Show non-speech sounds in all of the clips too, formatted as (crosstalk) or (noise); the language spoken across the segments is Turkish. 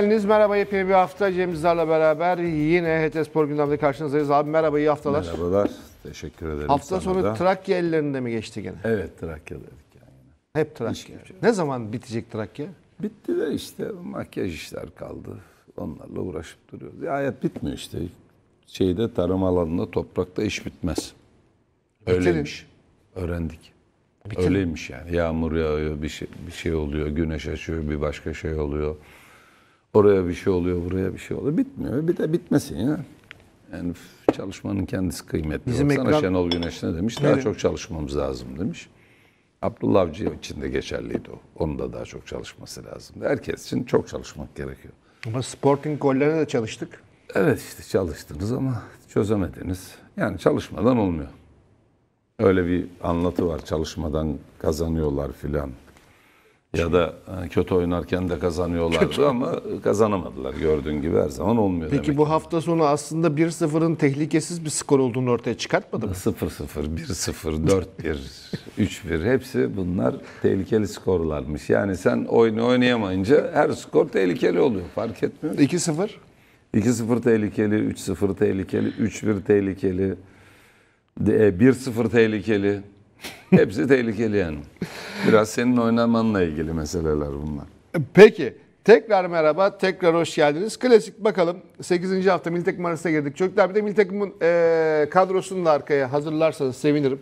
geldiniz. Merhaba yepyeni bir hafta. Cem Dizdar'la beraber yine HT Spor gündemde karşınızdayız. Abi merhaba iyi haftalar. Merhabalar. Teşekkür ederim Hafta sonu da. Trakya ellerinde mi geçti gene? Evet Trakya dedik yani. Hep Trakya. ne zaman bitecek Trakya? Bitti de işte makyaj işler kaldı. Onlarla uğraşıp duruyoruz. Ya hayat bitmiyor işte. Şeyde tarım alanında toprakta iş bitmez. Öyleymiş. Bitirin. Öğrendik. Bitirin. Öyleymiş yani. Yağmur yağıyor, bir şey, bir şey oluyor, güneş açıyor, bir başka şey oluyor. Oraya bir şey oluyor, buraya bir şey oluyor. Bitmiyor. Bir de bitmesin ya. Yani çalışmanın kendisi kıymetli. Bizim Baksana ekran... Şenol Güneş ne demiş? Daha çok çalışmamız lazım demiş. Abdullah Avcı için de geçerliydi o. Onun da daha çok çalışması lazım. Herkes için çok çalışmak gerekiyor. Ama Sporting gollerine de çalıştık. Evet işte çalıştınız ama çözemediniz. Yani çalışmadan olmuyor. Öyle bir anlatı var çalışmadan kazanıyorlar filan. Ya da e, kötü oynarken de kazanıyorlardı kötü. ama kazanamadılar gördüğün gibi her zaman olmuyor. Peki demek bu hafta sonu aslında 1-0'ın tehlikesiz bir skor olduğunu ortaya çıkartmadı mı? 0-0, 1-0, 4-1, 3-1 hepsi bunlar tehlikeli skorlarmış. Yani sen oyunu oynayamayınca her skor tehlikeli oluyor fark etmiyor. 2-0? 2-0 tehlikeli, 3-0 tehlikeli, 3-1 tehlikeli, 1-0 e, tehlikeli. Hepsi tehlikeli yani. Biraz senin oynamanla ilgili meseleler bunlar. Peki. Tekrar merhaba, tekrar hoş geldiniz. Klasik bakalım. 8. hafta Milli Takım arasına girdik. Çocuklar bir de Milli Takım'ın e, kadrosunu da arkaya hazırlarsanız sevinirim.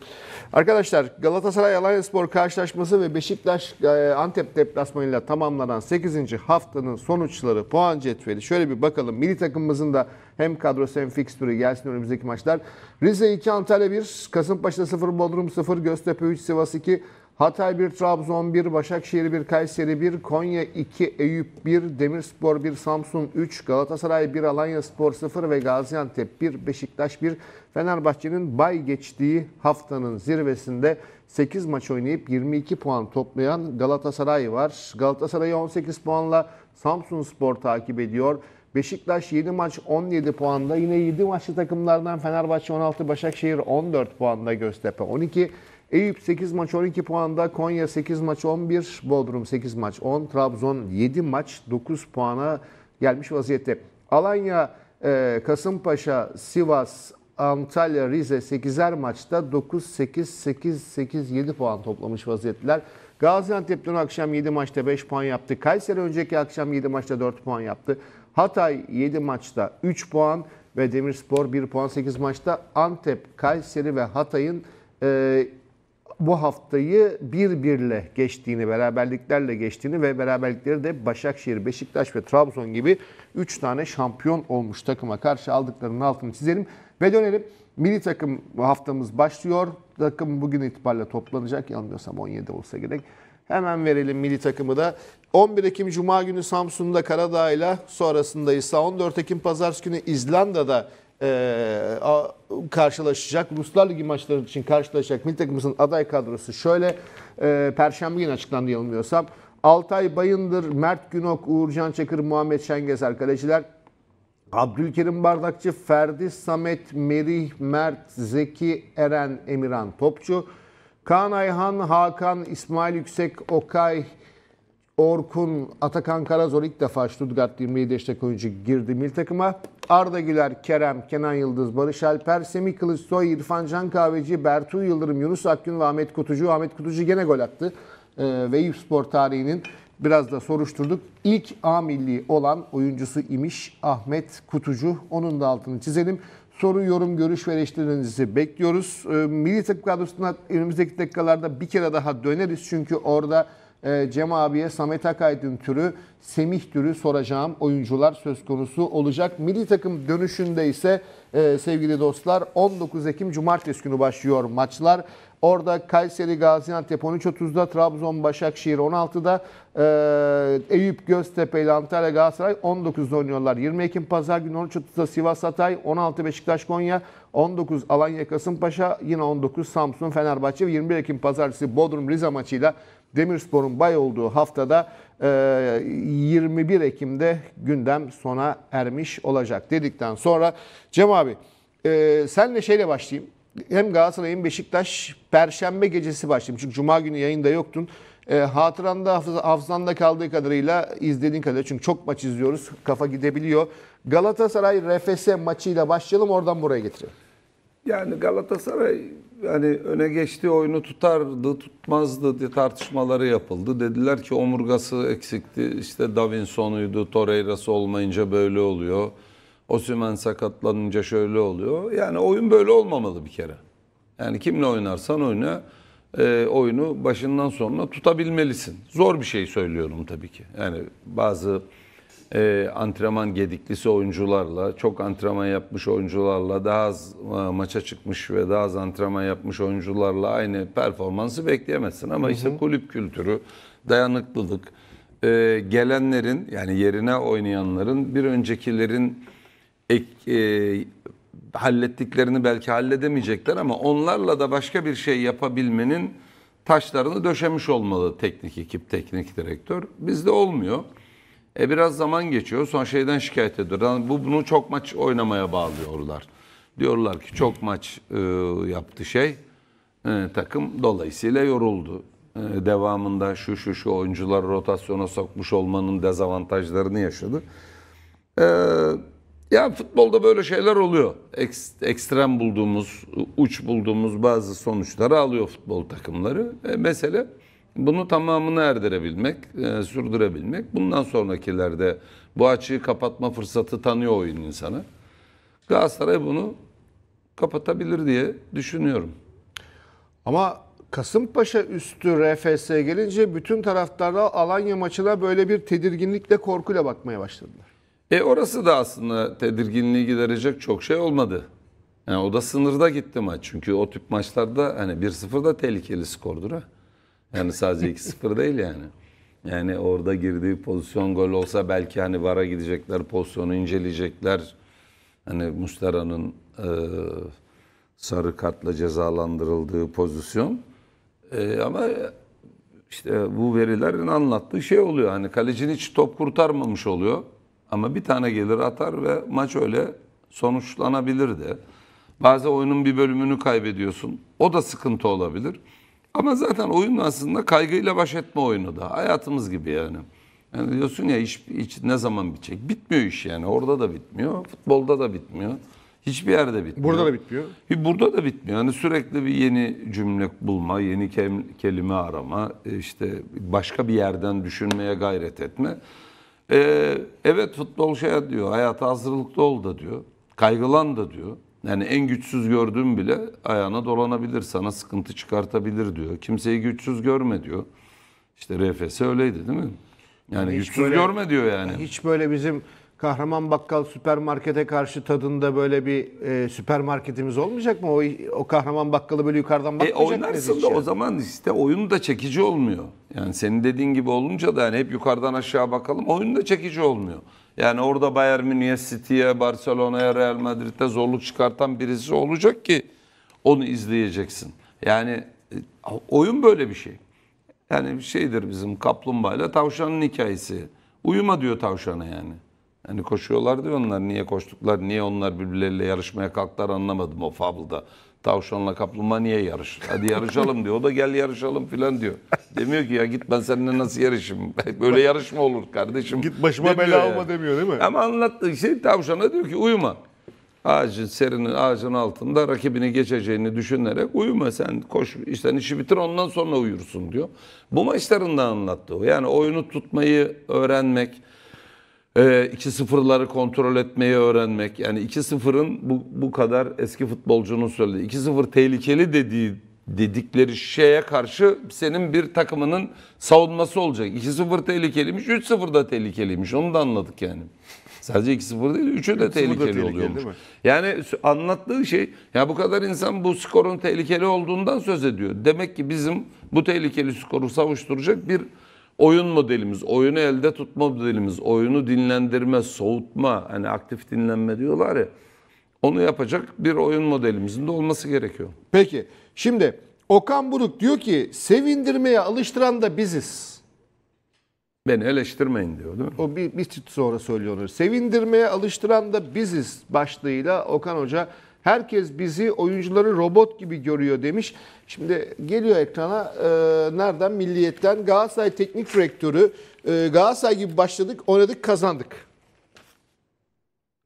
Arkadaşlar Galatasaray Alanyaspor karşılaşması ve Beşiktaş e, Antep deplasmanıyla tamamlanan 8. haftanın sonuçları, puan cetveli şöyle bir bakalım. Milli takımımızın da hem kadrosu hem fikstürü gelsin önümüzdeki maçlar. Rize 2 Antalya 1, Kasımpaşa 0 Bodrum 0, Göztepe 3 Sivas 2, Hatay 1, Trabzon 1, Başakşehir 1, Kayseri 1, Konya 2, Eyüp 1, Demirspor 1, Samsun 3, Galatasaray 1, Alanya Spor 0 ve Gaziantep 1, Beşiktaş 1. Fenerbahçe'nin bay geçtiği haftanın zirvesinde 8 maç oynayıp 22 puan toplayan Galatasaray var. Galatasaray'ı 18 puanla Samsun Spor takip ediyor. Beşiktaş 7 maç 17 puanda. Yine 7 maçlı takımlardan Fenerbahçe 16, Başakşehir 14 puanda, Göztepe 12. Eyüp 8 maç 12 puanda, Konya 8 maç 11, Bodrum 8 maç 10, Trabzon 7 maç 9 puana gelmiş vaziyette. Alanya, e, Kasımpaşa, Sivas, Antalya, Rize 8'er maçta 9-8-8-8-7 puan toplamış vaziyetler. Gaziantep dün akşam 7 maçta 5 puan yaptı. Kayseri önceki akşam 7 maçta 4 puan yaptı. Hatay 7 maçta 3 puan ve Demirspor 1 puan 8 maçta. Antep, Kayseri ve Hatay'ın e, bu haftayı bir birle geçtiğini, beraberliklerle geçtiğini ve beraberlikleri de Başakşehir, Beşiktaş ve Trabzon gibi 3 tane şampiyon olmuş takıma karşı aldıklarının altını çizelim ve dönelim. Milli takım haftamız başlıyor. Takım bugün itibariyle toplanacak. Yanılmıyorsam 17 olsa gerek. Hemen verelim milli takımı da. 11 Ekim Cuma günü Samsun'da Karadağ'la sonrasında ise 14 Ekim Pazartesi günü İzlanda'da e, a, karşılaşacak. Ruslar Ligi maçları için karşılaşacak milli takımımızın aday kadrosu şöyle. E, Perşembe günü açıklandı yanılmıyorsam. Altay Bayındır, Mert Günok, Uğurcan Çakır, Muhammed Şengezer kaleciler. Abdülkerim Bardakçı, Ferdi, Samet, Merih, Mert, Zeki, Eren, Emirhan Topçu. Kaan Ayhan, Hakan, İsmail Yüksek, Okay, Orkun, Atakan Karazor ilk defa Stuttgart 27 yaşındaki oyuncu girdi mil takıma. Arda Güler, Kerem, Kenan Yıldız, Barış Alper, Semih Kılıçsoy, İrfan Can Kahveci, Bertu Yıldırım, Yunus Akgün ve Ahmet Kutucu. Ahmet Kutucu gene gol attı. Ee, ve spor tarihinin biraz da soruşturduk. İlk A milli olan oyuncusu imiş Ahmet Kutucu. Onun da altını çizelim. Soru, yorum, görüş ve eleştirilerinizi bekliyoruz. Ee, milli takım kadrosuna önümüzdeki dakikalarda bir kere daha döneriz. Çünkü orada e, Cem abiye Samet Akaydın türü, Semih türü soracağım oyuncular söz konusu olacak. Milli takım dönüşünde ise e, sevgili dostlar 19 Ekim Cumartesi günü başlıyor maçlar. Orada Kayseri Gaziantep 13.30'da, Trabzon Başakşehir 16'da, e, Eyüp Göztepe ile Antalya Galatasaray 19'da oynuyorlar. 20 Ekim Pazar günü 13.30'da Sivas Hatay, 16 Beşiktaş Konya, 19 Alanya Kasımpaşa, yine 19 Samsun Fenerbahçe ve 21 Ekim Pazartesi Bodrum Rize maçıyla Demirspor'un bay olduğu haftada 21 e, Ekim'de gündem sona ermiş olacak dedikten sonra Cem abi e, senle şeyle başlayayım. Hem Galatasaray'ın Beşiktaş Perşembe gecesi başlayayım. Çünkü Cuma günü yayında yoktun. E, hatıranda, hafız, hafızanda kaldığı kadarıyla izlediğin kadarıyla çünkü çok maç izliyoruz. Kafa gidebiliyor. Galatasaray RFS maçıyla başlayalım oradan buraya getirelim. Yani Galatasaray yani öne geçtiği oyunu tutardı, tutmazdı diye tartışmaları yapıldı. Dediler ki omurgası eksikti, işte Davinson'uydu, Torreira'sı olmayınca böyle oluyor. Osimhen sakatlanınca şöyle oluyor. Yani oyun böyle olmamalı bir kere. Yani kimle oynarsan oyna, e, oyunu başından sonuna tutabilmelisin. Zor bir şey söylüyorum tabii ki. Yani bazı e, antrenman gediklisi oyuncularla, çok antrenman yapmış oyuncularla, daha az e, maça çıkmış ve daha az antrenman yapmış oyuncularla aynı performansı bekleyemezsin. Ama hı hı. işte kulüp kültürü, dayanıklılık, e, gelenlerin yani yerine oynayanların bir öncekilerin ek, e, hallettiklerini belki halledemeyecekler ama onlarla da başka bir şey yapabilmenin taşlarını döşemiş olmalı teknik ekip, teknik direktör. Bizde olmuyor. E biraz zaman geçiyor. Son şeyden şikayet ediyorlar. bu bunu çok maç oynamaya bağlıyorlar. Diyorlar ki çok maç e, yaptı şey. E, takım dolayısıyla yoruldu. E, devamında şu şu şu oyuncular rotasyona sokmuş olmanın dezavantajlarını yaşadı. E, ya futbolda böyle şeyler oluyor. Ek, ekstrem bulduğumuz, uç bulduğumuz bazı sonuçları alıyor futbol takımları. E, mesele bunu tamamını erdirebilmek, e, sürdürebilmek. Bundan sonrakilerde bu açığı kapatma fırsatı tanıyor oyun insana. Galatasaray bunu kapatabilir diye düşünüyorum. Ama Kasımpaşa üstü RFS gelince bütün taraftarlar Alanya maçına böyle bir tedirginlikle korkuyla bakmaya başladılar. E orası da aslında tedirginliği giderecek çok şey olmadı. Yani o da sınırda gitti maç. Çünkü o tip maçlarda hani 1-0 da tehlikeli skordur ha. Yani sadece 2-0 değil yani. Yani orada girdiği pozisyon gol olsa belki hani VAR'a gidecekler, pozisyonu inceleyecekler. Hani Mustera'nın e, sarı kartla cezalandırıldığı pozisyon. E, ama işte bu verilerin anlattığı şey oluyor. Hani kalecinin hiç top kurtarmamış oluyor. Ama bir tane gelir atar ve maç öyle sonuçlanabilir de. Bazen oyunun bir bölümünü kaybediyorsun. O da sıkıntı olabilir. Ama zaten oyun aslında kaygıyla baş etme oyunu da. Hayatımız gibi yani. Yani diyorsun ya iş, iş ne zaman bitecek? Bitmiyor iş yani. Orada da bitmiyor. Futbolda da bitmiyor. Hiçbir yerde bitmiyor. Burada da bitmiyor. Bir burada da bitmiyor. Yani sürekli bir yeni cümle bulma, yeni kelime arama, e, işte başka bir yerden düşünmeye gayret etme. Ee, evet futbol şey diyor, hayata hazırlıklı ol da diyor, kaygılan da diyor. Yani en güçsüz gördüğüm bile ayağına dolanabilir, sana sıkıntı çıkartabilir diyor. Kimseyi güçsüz görme diyor. İşte RFS öyleydi değil mi? Yani hiç güçsüz böyle, görme diyor yani. Hiç böyle bizim kahraman bakkal süpermarkete karşı tadında böyle bir e, süpermarketimiz olmayacak mı? O, o kahraman bakkalı böyle yukarıdan e, bakmayacak e, oynarsın da yani? o zaman işte oyun da çekici olmuyor. Yani senin dediğin gibi olunca da yani hep yukarıdan aşağı bakalım oyun da çekici olmuyor. Yani orada Bayern Münih'e, City'ye, Barcelona'ya, Real Madrid'e zorluk çıkartan birisi olacak ki onu izleyeceksin. Yani e, oyun böyle bir şey. Yani bir şeydir bizim kaplumbağayla tavşanın hikayesi. Uyuma diyor tavşana yani. Hani koşuyorlar diyor onlar niye koştuklar, niye onlar birbirleriyle yarışmaya kalktılar anlamadım o fable'da. Tavşanla kaplumbağa niye yarış? Hadi yarışalım diyor. O da gel yarışalım filan diyor. Demiyor ki ya git ben seninle nasıl yarışayım? (laughs) Böyle yarışma olur kardeşim. Git başıma demiyor bela yani. olma demiyor değil mi? Ama anlattığı şey tavşana diyor ki uyuma. Ağacın serinin ağacın altında rakibini geçeceğini düşünerek uyuma sen koş işte işi bitir ondan sonra uyursun diyor. Bu maçlarında anlattı o. Yani oyunu tutmayı öğrenmek, e, ee, 2-0'ları kontrol etmeyi öğrenmek. Yani 2-0'ın bu, bu kadar eski futbolcunun söylediği 2-0 tehlikeli dediği dedikleri şeye karşı senin bir takımının savunması olacak. 2-0 tehlikeliymiş, 3-0 da tehlikeliymiş. Onu da anladık yani. Sadece 2-0 değil, 3'ü de tehlikeli, tehlikeli oluyormuş. Yani anlattığı şey, ya bu kadar insan bu skorun tehlikeli olduğundan söz ediyor. Demek ki bizim bu tehlikeli skoru savuşturacak bir oyun modelimiz, oyunu elde tutma modelimiz, oyunu dinlendirme, soğutma, hani aktif dinlenme diyorlar ya. Onu yapacak bir oyun modelimizin de olması gerekiyor. Peki şimdi Okan Buruk diyor ki sevindirmeye alıştıran da biziz. Beni eleştirmeyin diyor değil mi? O bir, bir sonra söylüyor. Sevindirmeye alıştıran da biziz başlığıyla Okan Hoca Herkes bizi oyuncuları robot gibi görüyor demiş. Şimdi geliyor ekrana e, nereden? Milliyetten Galatasaray teknik direktörü. E, Galatasaray gibi başladık, oynadık, kazandık.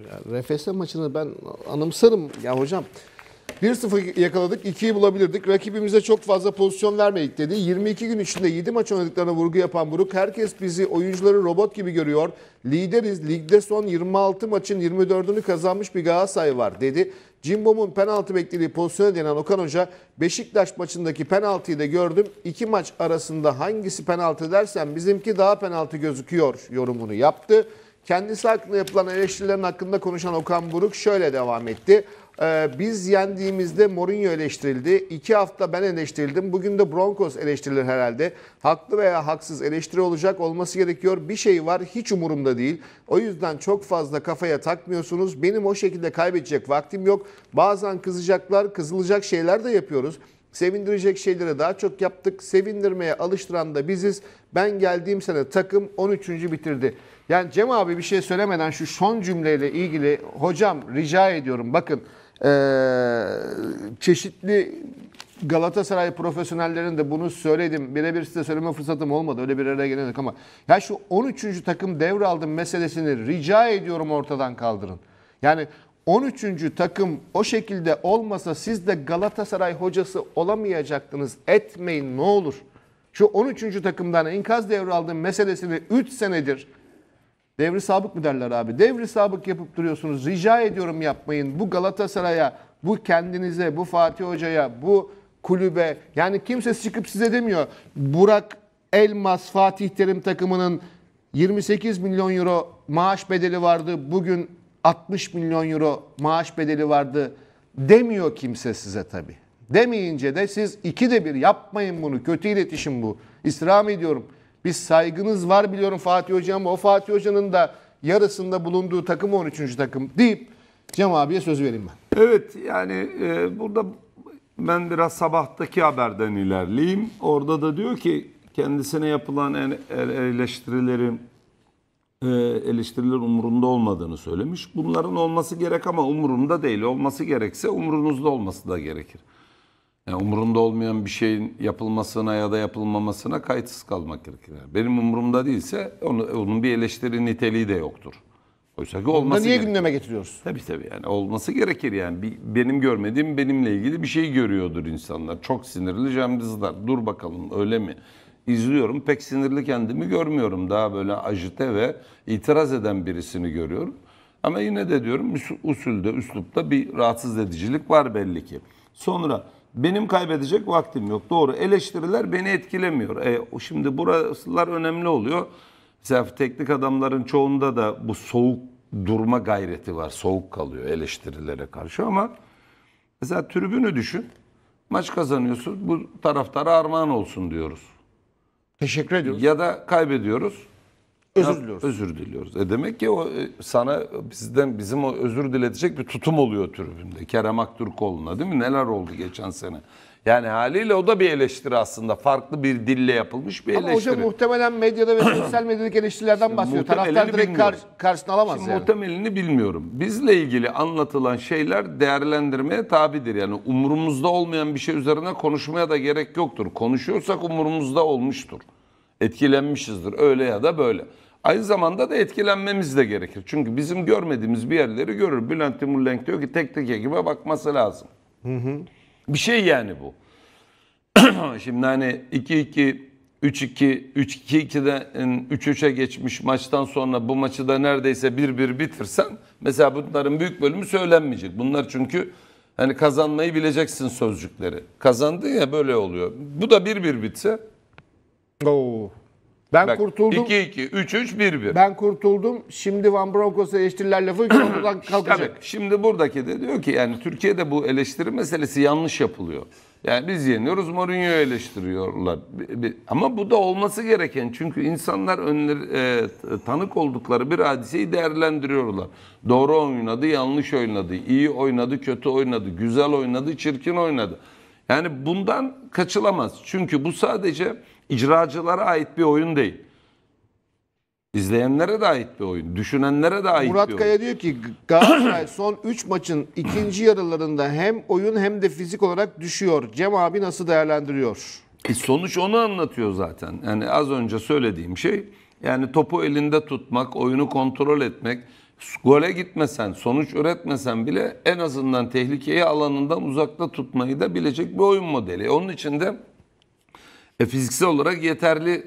Ya, RFS maçını ben anımsarım ya hocam. 1-0 yakaladık, 2'yi bulabilirdik. Rakibimize çok fazla pozisyon vermedik dedi. 22 gün içinde 7 maç oynadıklarına vurgu yapan Buruk, herkes bizi oyuncuları robot gibi görüyor. Lideriz, ligde son 26 maçın 24'ünü kazanmış bir Galatasaray var dedi. Cimbom'un penaltı beklediği pozisyona denen Okan Hoca Beşiktaş maçındaki penaltıyı da gördüm. İki maç arasında hangisi penaltı dersen bizimki daha penaltı gözüküyor yorumunu yaptı. Kendisi hakkında yapılan eleştirilerin hakkında konuşan Okan Buruk şöyle devam etti. Ee, biz yendiğimizde Mourinho eleştirildi. İki hafta ben eleştirildim. Bugün de Broncos eleştirilir herhalde. Haklı veya haksız eleştiri olacak olması gerekiyor. Bir şey var hiç umurumda değil. O yüzden çok fazla kafaya takmıyorsunuz. Benim o şekilde kaybedecek vaktim yok. Bazen kızacaklar, kızılacak şeyler de yapıyoruz. Sevindirecek şeyleri daha çok yaptık. Sevindirmeye alıştıran da biziz. Ben geldiğim sene takım 13. bitirdi. Yani Cem abi bir şey söylemeden şu son cümleyle ilgili hocam rica ediyorum bakın ee, çeşitli Galatasaray profesyonellerinin de bunu söyledim. Birebir size söyleme fırsatım olmadı. Öyle bir araya gelemedik ama ya şu 13. takım devraldım meselesini rica ediyorum ortadan kaldırın. Yani 13. takım o şekilde olmasa siz de Galatasaray hocası olamayacaktınız. Etmeyin ne olur. Şu 13. takımdan inkaz devraldım meselesini 3 senedir Devri sabık mı derler abi? Devri sabık yapıp duruyorsunuz. Rica ediyorum yapmayın. Bu Galatasaray'a, bu kendinize, bu Fatih Hoca'ya, bu kulübe. Yani kimse çıkıp size demiyor. Burak Elmas Fatih Terim takımının 28 milyon euro maaş bedeli vardı. Bugün 60 milyon euro maaş bedeli vardı demiyor kimse size tabii. Demeyince de siz iki de bir yapmayın bunu. Kötü iletişim bu. İstirham ediyorum. Biz saygınız var biliyorum Fatih Hocam. O Fatih Hoca'nın da yarısında bulunduğu takım 13. takım deyip Cem abiye söz vereyim ben. Evet yani e, burada ben biraz sabahtaki haberden ilerleyeyim. Orada da diyor ki kendisine yapılan eleştirilerin e, eleştiriler umurunda olmadığını söylemiş. Bunların olması gerek ama umurumda değil. Olması gerekse umurunuzda olması da gerekir. Yani e, umurumda olmayan bir şeyin yapılmasına ya da yapılmamasına kayıtsız kalmak gerekir. Yani benim umurumda değilse onu, onun bir eleştiri niteliği de yoktur. Oysa ki olması Bunu niye gerekir. gündeme getiriyoruz? Tabii tabii yani olması gerekir yani. Bir, benim görmediğim benimle ilgili bir şey görüyordur insanlar. Çok sinirli cambizler. Dur bakalım öyle mi? İzliyorum pek sinirli kendimi görmüyorum. Daha böyle ajite ve itiraz eden birisini görüyorum. Ama yine de diyorum usulde, üslupta bir rahatsız edicilik var belli ki. Sonra benim kaybedecek vaktim yok. Doğru eleştiriler beni etkilemiyor. E, şimdi burasılar önemli oluyor. Mesela teknik adamların çoğunda da bu soğuk durma gayreti var. Soğuk kalıyor eleştirilere karşı ama mesela tribünü düşün. Maç kazanıyorsun. Bu taraftara armağan olsun diyoruz. Teşekkür ediyoruz. Ya da kaybediyoruz. Özür diliyoruz. Özür diliyoruz. E demek ki o e, sana bizden bizim o özür diletecek bir tutum oluyor tribünde. Kerem Aktürkoğlu'na değil mi? Neler oldu geçen sene? Yani haliyle o da bir eleştiri aslında. Farklı bir dille yapılmış bir eleştiri. Ama hocam muhtemelen medyada ve sosyal medyadaki eleştirilerden bahsediyor. Taraftar direkt kar, karşısına alamaz Şimdi yani. Muhtemelini bilmiyorum. Bizle ilgili anlatılan şeyler değerlendirmeye tabidir. Yani umurumuzda olmayan bir şey üzerine konuşmaya da gerek yoktur. Konuşuyorsak umurumuzda olmuştur. Etkilenmişizdir öyle ya da böyle. Aynı zamanda da etkilenmemiz de gerekir. Çünkü bizim görmediğimiz bir yerleri görür. Bülent Timurlenk diyor ki tek tek ekibe bakması lazım. Hı hı. Bir şey yani bu. (clears throat) Şimdi hani 2-2, 3-2, 3-2-2'den 3-3'e geçmiş maçtan sonra bu maçı da neredeyse 1-1 bitirsen mesela bunların büyük bölümü söylenmeyecek. Bunlar çünkü hani kazanmayı bileceksin sözcükleri. Kazandın ya böyle oluyor. Bu da 1-1 bitse. Oo. Ben Bak, kurtuldum. 2-2, 3-3, 1-1. Ben kurtuldum. Şimdi Van Bronckhorst'a eleştiriler lafı ortadan kalkacak. Tabii, şimdi buradaki de diyor ki yani Türkiye'de bu eleştiri meselesi yanlış yapılıyor. Yani biz yeniyoruz Mourinho eleştiriyorlar. Ama bu da olması gereken. Çünkü insanlar önler, e, tanık oldukları bir hadiseyi değerlendiriyorlar. Doğru oynadı, yanlış oynadı, iyi oynadı, kötü oynadı, güzel oynadı, çirkin oynadı. Yani bundan kaçılamaz. Çünkü bu sadece icracılara ait bir oyun değil. İzleyenlere de ait bir oyun. Düşünenlere de ait Murat bir Kaya oyun. diyor ki Galatasaray son 3 maçın ikinci yarılarında hem oyun hem de fizik olarak düşüyor. Cem abi nasıl değerlendiriyor? E sonuç onu anlatıyor zaten. Yani az önce söylediğim şey yani topu elinde tutmak, oyunu kontrol etmek, gole gitmesen, sonuç üretmesen bile en azından tehlikeyi alanından uzakta tutmayı da bilecek bir oyun modeli. Onun için de e, fiziksel olarak yeterli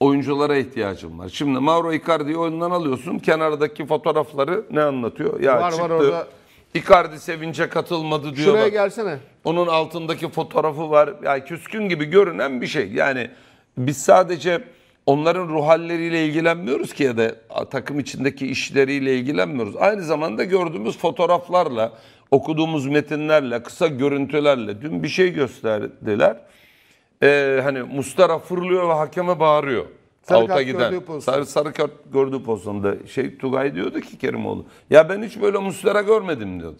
oyunculara ihtiyacım var. Şimdi Mauro Icardi'yi oyundan alıyorsun. Kenardaki fotoğrafları ne anlatıyor? Ya var, çıktı. Var orada. Icardi sevince katılmadı diyor. Şuraya bak. gelsene. Onun altındaki fotoğrafı var. Yani küskün gibi görünen bir şey. Yani biz sadece onların ruh halleriyle ilgilenmiyoruz ki ya da takım içindeki işleriyle ilgilenmiyoruz. Aynı zamanda gördüğümüz fotoğraflarla, okuduğumuz metinlerle, kısa görüntülerle dün bir şey gösterdiler. Ee, hani Mustara fırlıyor ve hakeme bağırıyor. Sarı Out'a giden. Sarı, sarı kart gördüğü pozisyonda şey Tugay diyordu ki Kerimoğlu. Ya ben hiç böyle Mustara görmedim diyordu.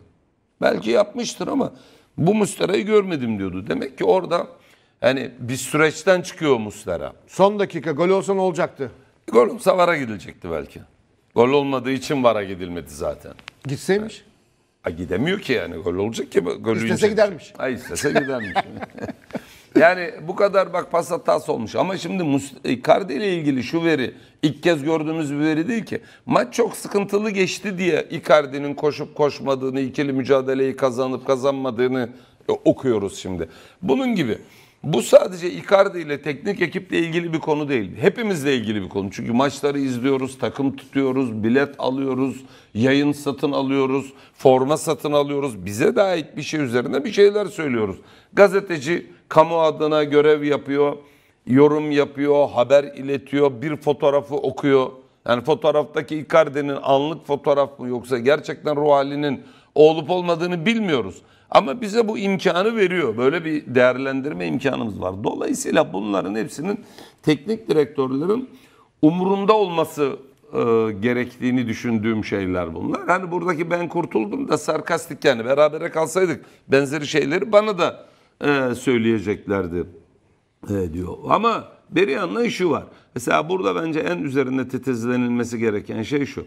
Belki yapmıştır ama bu Mustara'yı görmedim diyordu. Demek ki orada yani bir süreçten çıkıyor Muslera. Son dakika gol olsa ne olacaktı? Gol olsa VAR'a gidilecekti belki. Gol olmadığı için VAR'a gidilmedi zaten. Gitseymiş. Yani, a, gidemiyor ki yani gol olacak ki. Gol istese gidermiş. Ha, istese gidermiş. (laughs) yani bu kadar bak pas hatası olmuş. Ama şimdi e, Icardi ile ilgili şu veri ilk kez gördüğümüz bir veri değil ki. Maç çok sıkıntılı geçti diye Icardi'nin koşup koşmadığını, ikili mücadeleyi kazanıp kazanmadığını e, okuyoruz şimdi. Bunun gibi. Bu sadece Icardi ile teknik ekiple ilgili bir konu değil. Hepimizle ilgili bir konu. Çünkü maçları izliyoruz, takım tutuyoruz, bilet alıyoruz, yayın satın alıyoruz, forma satın alıyoruz. Bize de ait bir şey üzerine bir şeyler söylüyoruz. Gazeteci kamu adına görev yapıyor, yorum yapıyor, haber iletiyor, bir fotoğrafı okuyor. Yani fotoğraftaki Icardi'nin anlık fotoğraf mı yoksa gerçekten ruh halinin olup olmadığını bilmiyoruz. Ama bize bu imkanı veriyor. Böyle bir değerlendirme imkanımız var. Dolayısıyla bunların hepsinin teknik direktörlerin umurunda olması e, gerektiğini düşündüğüm şeyler bunlar. Hani buradaki ben kurtuldum da sarkastik yani berabere kalsaydık benzeri şeyleri bana da e, söyleyeceklerdi e, diyor. Ama bir yandan şu var. Mesela burada bence en üzerinde titizlenilmesi gereken şey şu.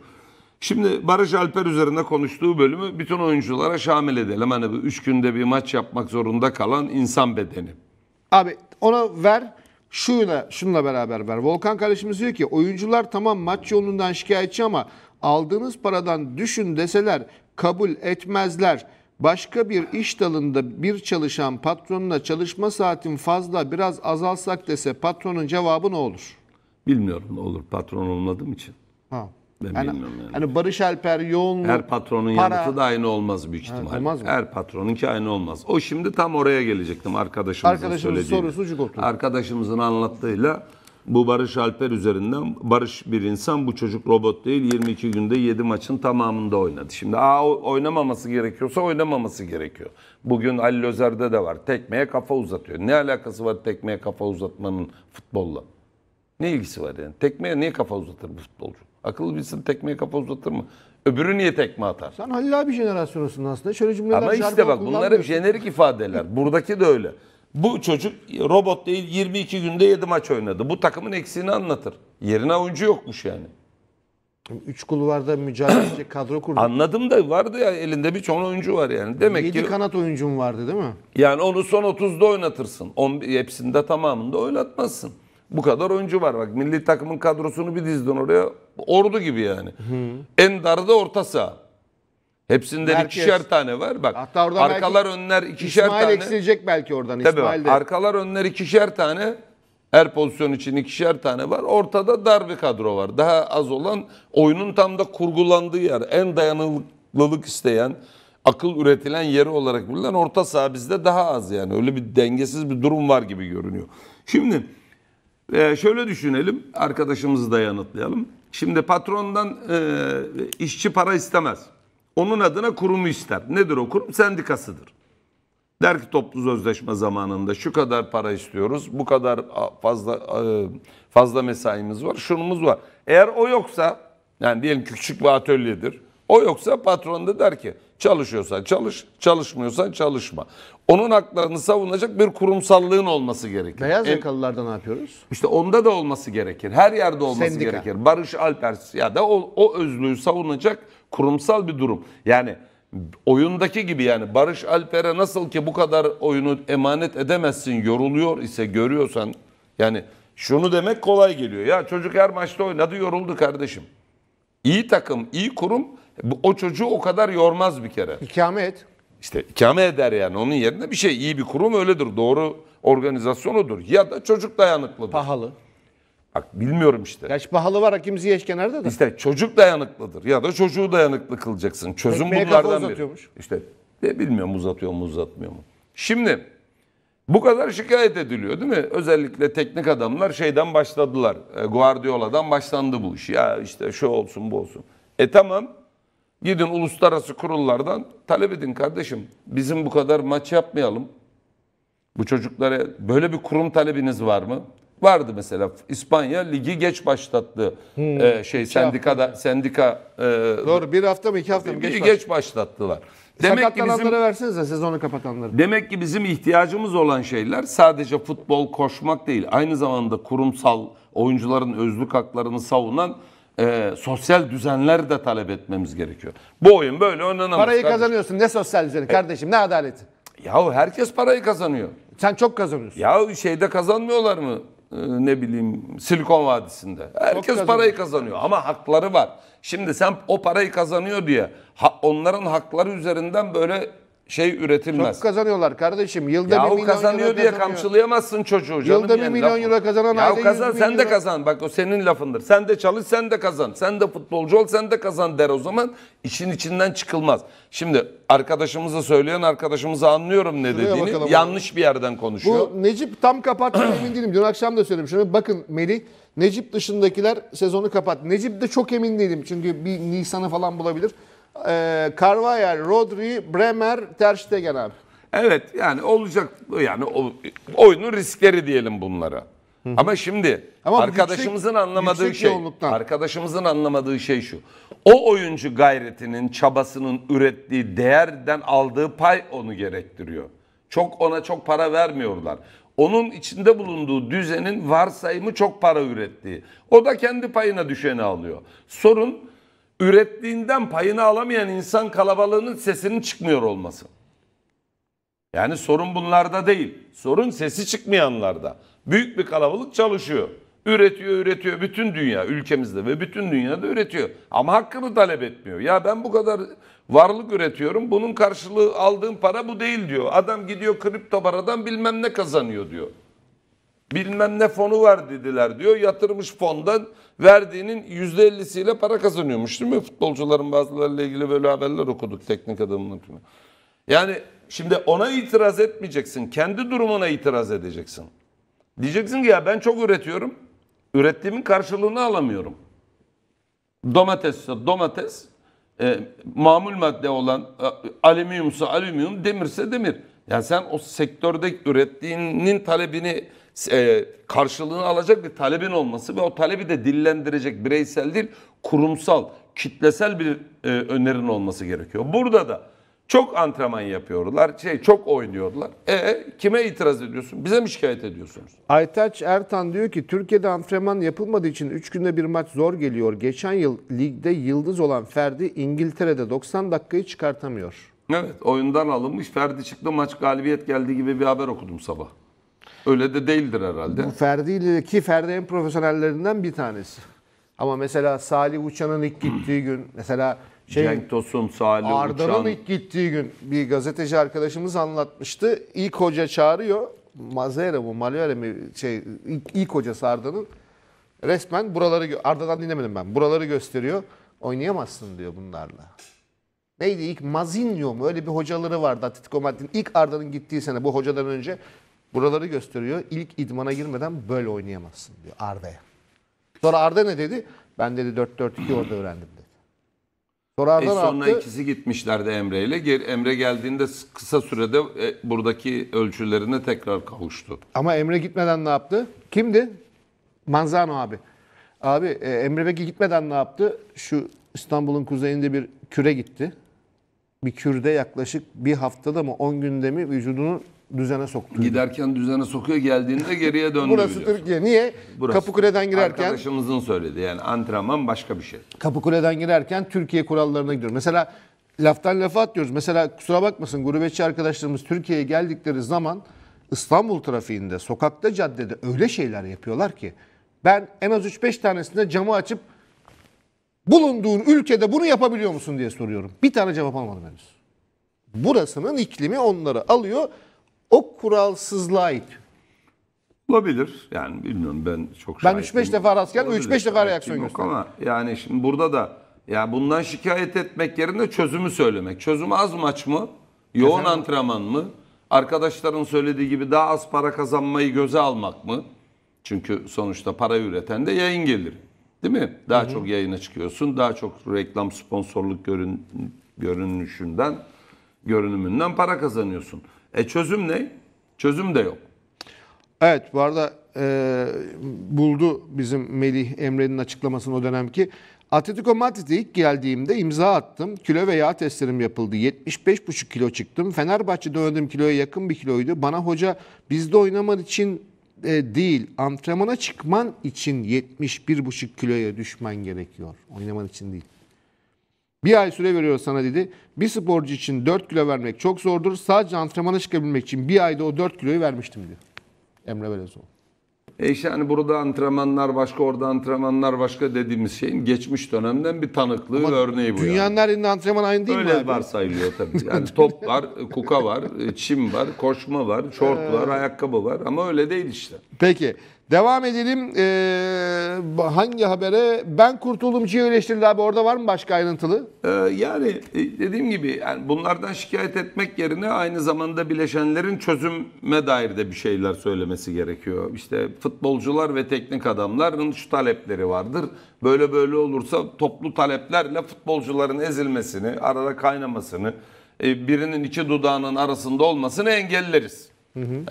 Şimdi Barış Alper üzerinde konuştuğu bölümü bütün oyunculara şamil edelim. Hani bu üç günde bir maç yapmak zorunda kalan insan bedeni. Abi ona ver şuyla şununla beraber ver. Volkan kardeşimiz diyor ki oyuncular tamam maç yolundan şikayetçi ama aldığınız paradan düşün deseler kabul etmezler. Başka bir iş dalında bir çalışan patronla çalışma saatin fazla biraz azalsak dese patronun cevabı ne olur? Bilmiyorum ne olur patron olmadığım için. Ha. Ben yani, bilmiyorum yani. Hani Barış Alper yoğun Her patronun para... yanıtı da aynı olmaz büyük ihtimal. olmaz mı? Her patronunki aynı olmaz. O şimdi tam oraya gelecektim arkadaşımızın Arkadaşımız söylediği. sorusu cigortu. Arkadaşımızın anlattığıyla bu Barış Alper üzerinden Barış bir insan bu çocuk robot değil 22 günde 7 maçın tamamında oynadı. Şimdi a oynamaması gerekiyorsa oynamaması gerekiyor. Bugün Ali Lözer'de de var. Tekmeye kafa uzatıyor. Ne alakası var tekmeye kafa uzatmanın futbolla? Ne ilgisi var yani? Tekmeye niye kafa uzatır bu futbolcu? Akıllı bilsin tekmeyi kafa uzatır mı? Öbürü niye tekme atar? Sen Halil abi jenerasyonusun aslında. Şöyle cümleler Ama işte bak bunlar hep jenerik ifadeler. Buradaki de öyle. Bu çocuk robot değil 22 günde 7 maç oynadı. Bu takımın eksiğini anlatır. Yerine oyuncu yokmuş yani. Üç kulvarda mücadele kadro kurdu. Anladım da vardı ya elinde bir çoğun oyuncu var yani. Demek 7 ki kanat oyuncum vardı değil mi? Yani onu son 30'da oynatırsın. 11, hepsinde tamamında oynatmazsın. Bu kadar oyuncu var. Bak milli takımın kadrosunu bir dizdin oraya. Ordu gibi yani. Hı. En darda orta saha. Hepsinde ikişer tane var. Bak Hatta oradan. arkalar önler ikişer İsmail tane. İsmail eksilecek belki oradan. Tabii İsmail de. arkalar önler ikişer tane. Her pozisyon için ikişer tane var. Ortada dar bir kadro var. Daha az olan oyunun tam da kurgulandığı yer. En dayanıklılık isteyen, akıl üretilen yeri olarak bilinen orta saha bizde daha az yani. Öyle bir dengesiz bir durum var gibi görünüyor. Şimdi e, şöyle düşünelim, arkadaşımızı da yanıtlayalım. Şimdi patrondan e, işçi para istemez. Onun adına kurumu ister. Nedir o kurum? Sendikasıdır. Der ki toplu sözleşme zamanında şu kadar para istiyoruz, bu kadar fazla e, fazla mesaimiz var, şunumuz var. Eğer o yoksa, yani diyelim ki küçük bir atölyedir, o yoksa patron da der ki Çalışıyorsan çalış, çalışmıyorsan çalışma. Onun haklarını savunacak bir kurumsallığın olması gerekir. Beyaz yakalılarda ne yapıyoruz? İşte onda da olması gerekir. Her yerde olması Sendika. gerekir. Barış Alper ya da o, o özlüğü savunacak kurumsal bir durum. Yani oyundaki gibi yani Barış Alper'e nasıl ki bu kadar oyunu emanet edemezsin yoruluyor ise görüyorsan yani şunu demek kolay geliyor. Ya çocuk her maçta oynadı yoruldu kardeşim. İyi takım, iyi kurum o çocuğu o kadar yormaz bir kere. İkame et. İşte ikame eder yani onun yerine bir şey. iyi bir kurum öyledir. Doğru organizasyonudur Ya da çocuk dayanıklıdır. Pahalı. Bak bilmiyorum işte. Yaş pahalı var Hakim Ziyech kenarda da. İşte çocuk dayanıklıdır ya da çocuğu dayanıklı kılacaksın. Çözüm Ekmeğe bunlardan biri. İşte ne bilmiyorum uzatıyor mu uzatmıyor mu. Şimdi bu kadar şikayet ediliyor değil mi? Özellikle teknik adamlar şeyden başladılar. E, Guardiola'dan başlandı bu iş. Ya işte şu olsun bu olsun. E tamam Gidin uluslararası kurullardan talep edin kardeşim. Bizim bu kadar maç yapmayalım. Bu çocuklara böyle bir kurum talebiniz var mı? Vardı mesela İspanya ligi geç başlattı hmm, ee, şey sendikada hafta. sendika e, doğru bir hafta mı iki hafta mı geç, geç başlattılar. Demek ki bizim versenize sezonu kapatanları. Demek ki bizim ihtiyacımız olan şeyler sadece futbol koşmak değil. Aynı zamanda kurumsal oyuncuların özlük haklarını savunan e, sosyal düzenler de talep etmemiz gerekiyor. Bu oyun böyle oynanamaz. Parayı kardeşim. kazanıyorsun ne sosyal düzeni e, kardeşim ne adaleti? Yahu herkes parayı kazanıyor. Sen çok kazanıyorsun. Ya şeyde kazanmıyorlar mı? Ee, ne bileyim Silikon Vadisi'nde. Herkes parayı kazanıyor ama hakları var. Şimdi sen o parayı kazanıyor diye ha, onların hakları üzerinden böyle şey üretilmez. Çok kazanıyorlar kardeşim. Yılda Yahu bir milyon kazanıyor euro diye kazanıyor. kamçılayamazsın çocuğu canım. Yılda bir milyon lafı. euro kazanan Yahu kazan, sen de kazan. Bak o senin lafındır. Sen de çalış sen de kazan. Sen de futbolcu ol sen de kazan der o zaman. işin içinden çıkılmaz. Şimdi arkadaşımıza söyleyen arkadaşımıza anlıyorum ne Şuraya dediğini. Yanlış abi. bir yerden konuşuyor. Bu Necip tam kapattı emin değilim. Dün akşam da söyledim. Şimdi bakın Melih Necip dışındakiler sezonu kapat. Necip de çok emin değilim. Çünkü bir Nisan'ı falan bulabilir e, Carvajal, Rodri, Bremer, Ter Stegen abi. Evet yani olacak yani o- oyunun riskleri diyelim bunlara. Ama şimdi Ama arkadaşımızın yüksek- anlamadığı yüksek şey yoğunluktan. arkadaşımızın anlamadığı şey şu. O oyuncu gayretinin, çabasının ürettiği değerden aldığı pay onu gerektiriyor. Çok ona çok para vermiyorlar. Onun içinde bulunduğu düzenin varsayımı çok para ürettiği. O da kendi payına düşeni alıyor. Sorun ürettiğinden payını alamayan insan kalabalığının sesinin çıkmıyor olması. Yani sorun bunlarda değil. Sorun sesi çıkmayanlarda. Büyük bir kalabalık çalışıyor. Üretiyor, üretiyor. Bütün dünya ülkemizde ve bütün dünyada üretiyor. Ama hakkını talep etmiyor. Ya ben bu kadar varlık üretiyorum. Bunun karşılığı aldığım para bu değil diyor. Adam gidiyor kripto paradan bilmem ne kazanıyor diyor. Bilmem ne fonu var dediler diyor. Yatırmış fondan verdiğinin %50'siyle para kazanıyormuş değil mi? Futbolcuların bazılarıyla ilgili böyle haberler okuduk teknik adamının. Yani şimdi ona itiraz etmeyeceksin. Kendi durumuna itiraz edeceksin. Diyeceksin ki ya ben çok üretiyorum. Ürettiğimin karşılığını alamıyorum. Domatesse domates, e, mamul madde olan e, alüminyumsa alüminyum, demirse demir. Yani sen o sektördeki ürettiğinin talebini e, karşılığını alacak bir talebin olması ve o talebi de dillendirecek bireysel değil, kurumsal, kitlesel bir e, önerin olması gerekiyor. Burada da çok antrenman yapıyorlar, şey çok oynuyorlar. E kime itiraz ediyorsun? Bize mi şikayet ediyorsunuz? Aytaç Ertan diyor ki Türkiye'de antrenman yapılmadığı için 3 günde bir maç zor geliyor. Geçen yıl ligde yıldız olan Ferdi İngiltere'de 90 dakikayı çıkartamıyor. Evet oyundan alınmış Ferdi çıktı maç galibiyet geldi gibi bir haber okudum sabah. Öyle de değildir herhalde. Bu Ferdi ki Ferdi en profesyonellerinden bir tanesi. Ama mesela Salih Uçan'ın ilk gittiği gün mesela şey, Cenk Tosun, Salih Arda'nın ilk gittiği gün bir gazeteci arkadaşımız anlatmıştı. İlk hoca çağırıyor. Mazera bu, Malvera mi şey ilk, ilk hocası Arda'nın. Resmen buraları Arda'dan dinlemedim ben. Buraları gösteriyor. Oynayamazsın diyor bunlarla. Neydi ilk Mazinho mu? Öyle bir hocaları vardı Atletico Madrid'in. İlk Arda'nın gittiği sene bu hocadan önce Buraları gösteriyor. İlk idmana girmeden böyle oynayamazsın diyor Arda'ya. Sonra Arda ne dedi? Ben dedi 4-4-2 orada öğrendim dedi. Sonra Arda e sonra attı. ikisi gitmişlerdi Emre ile. Emre geldiğinde kısa sürede e, buradaki ölçülerine tekrar kavuştu. Ama Emre gitmeden ne yaptı? Kimdi? Manzano abi. Abi e, Emre Beki gitmeden ne yaptı? Şu İstanbul'un kuzeyinde bir küre gitti. Bir kürde yaklaşık bir haftada mı 10 günde mi vücudunun düzene soktu. Giderken düzene sokuyor geldiğinde (laughs) geriye döndürüyor. Burası Türkiye. Niye? Burası. Kapıkule'den girerken. Arkadaşımızın söyledi yani antrenman başka bir şey. Kapıkule'den girerken Türkiye kurallarına gidiyor. Mesela laftan lafa atlıyoruz. Mesela kusura bakmasın gurbetçi arkadaşlarımız Türkiye'ye geldikleri zaman İstanbul trafiğinde, sokakta, caddede öyle şeyler yapıyorlar ki ben en az 3-5 tanesinde camı açıp bulunduğun ülkede bunu yapabiliyor musun diye soruyorum. Bir tane cevap almadım henüz. Burasının iklimi onları alıyor o kuralsızlığa itiyor. Olabilir. Yani bilmiyorum ben çok Ben 3-5 defa rast geldim. 3-5 defa reaksiyon gösterdim. Ama yani şimdi burada da ya bundan şikayet etmek yerine çözümü söylemek. Çözüm az maç mı? Yoğun Efendim? antrenman mı? Arkadaşların söylediği gibi daha az para kazanmayı göze almak mı? Çünkü sonuçta para üreten de yayın gelir. Değil mi? Daha Hı-hı. çok yayına çıkıyorsun. Daha çok reklam sponsorluk görün, görünüşünden, görünümünden para kazanıyorsun. E çözüm ne? Çözüm de yok. Evet bu arada e, buldu bizim Melih Emre'nin açıklamasını o dönemki. Atletico Madrid'e ilk geldiğimde imza attım. Kilo ve yağ testlerim yapıldı. 75,5 kilo çıktım. Fenerbahçe'de oynadığım kiloya yakın bir kiloydu. Bana hoca bizde oynaman için e, değil antrenmana çıkman için 71,5 kiloya düşmen gerekiyor. Oynaman için değil. Bir ay süre veriyor sana dedi. Bir sporcu için 4 kilo vermek çok zordur. Sadece antrenmana çıkabilmek için bir ayda o 4 kiloyu vermiştim diyor. Emre Belezoğlu. E işte hani burada antrenmanlar başka, orada antrenmanlar başka dediğimiz şeyin geçmiş dönemden bir tanıklığı Ama örneği bu. Dünyanın her yerinde antrenman aynı değil Öyle mi Öyle varsayılıyor tabii. (laughs) Yani top var, kuka var, e, çim var, koşma var, şort ee. var, ayakkabı var. Ama öyle değil işte. Peki. Devam edelim. Ee, hangi habere? Ben Kurtulumcu'yu eleştirdi abi. Orada var mı başka ayrıntılı? Ee, yani e, dediğim gibi yani bunlardan şikayet etmek yerine aynı zamanda bileşenlerin çözüme dair de bir şeyler söylemesi gerekiyor. İşte futbolcular ve teknik adamların şu talepleri vardır. Böyle böyle olursa toplu taleplerle futbolcuların ezilmesini, arada kaynamasını, e, birinin iki dudağının arasında olmasını engelleriz.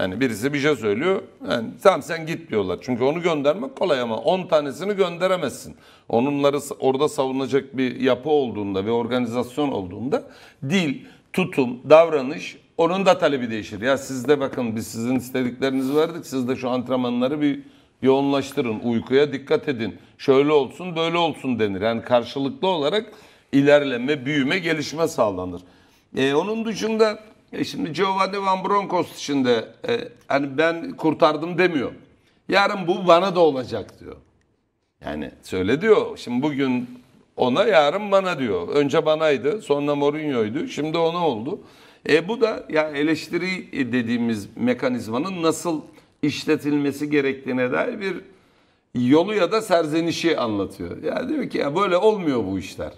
Yani birisi bir şey söylüyor. Yani tamam sen git diyorlar. Çünkü onu göndermek kolay ama 10 tanesini gönderemezsin. Onunları orada savunacak bir yapı olduğunda ve organizasyon olduğunda dil, tutum, davranış onun da talebi değişir. Ya siz de bakın biz sizin istediklerinizi verdik. Siz de şu antrenmanları bir yoğunlaştırın. Uykuya dikkat edin. Şöyle olsun böyle olsun denir. Yani karşılıklı olarak ilerleme, büyüme, gelişme sağlanır. Ee, onun dışında e şimdi Giovanni Van Bronckhorst şimdi e, hani ben kurtardım demiyor. Yarın bu bana da olacak diyor. Yani söyle diyor. Şimdi bugün ona yarın bana diyor. Önce banaydı, sonra Mourinho'ydu, şimdi ona oldu. E bu da ya eleştiri dediğimiz mekanizmanın nasıl işletilmesi gerektiğine dair bir yolu ya da serzenişi anlatıyor. Yani diyor ki ya böyle olmuyor bu işler.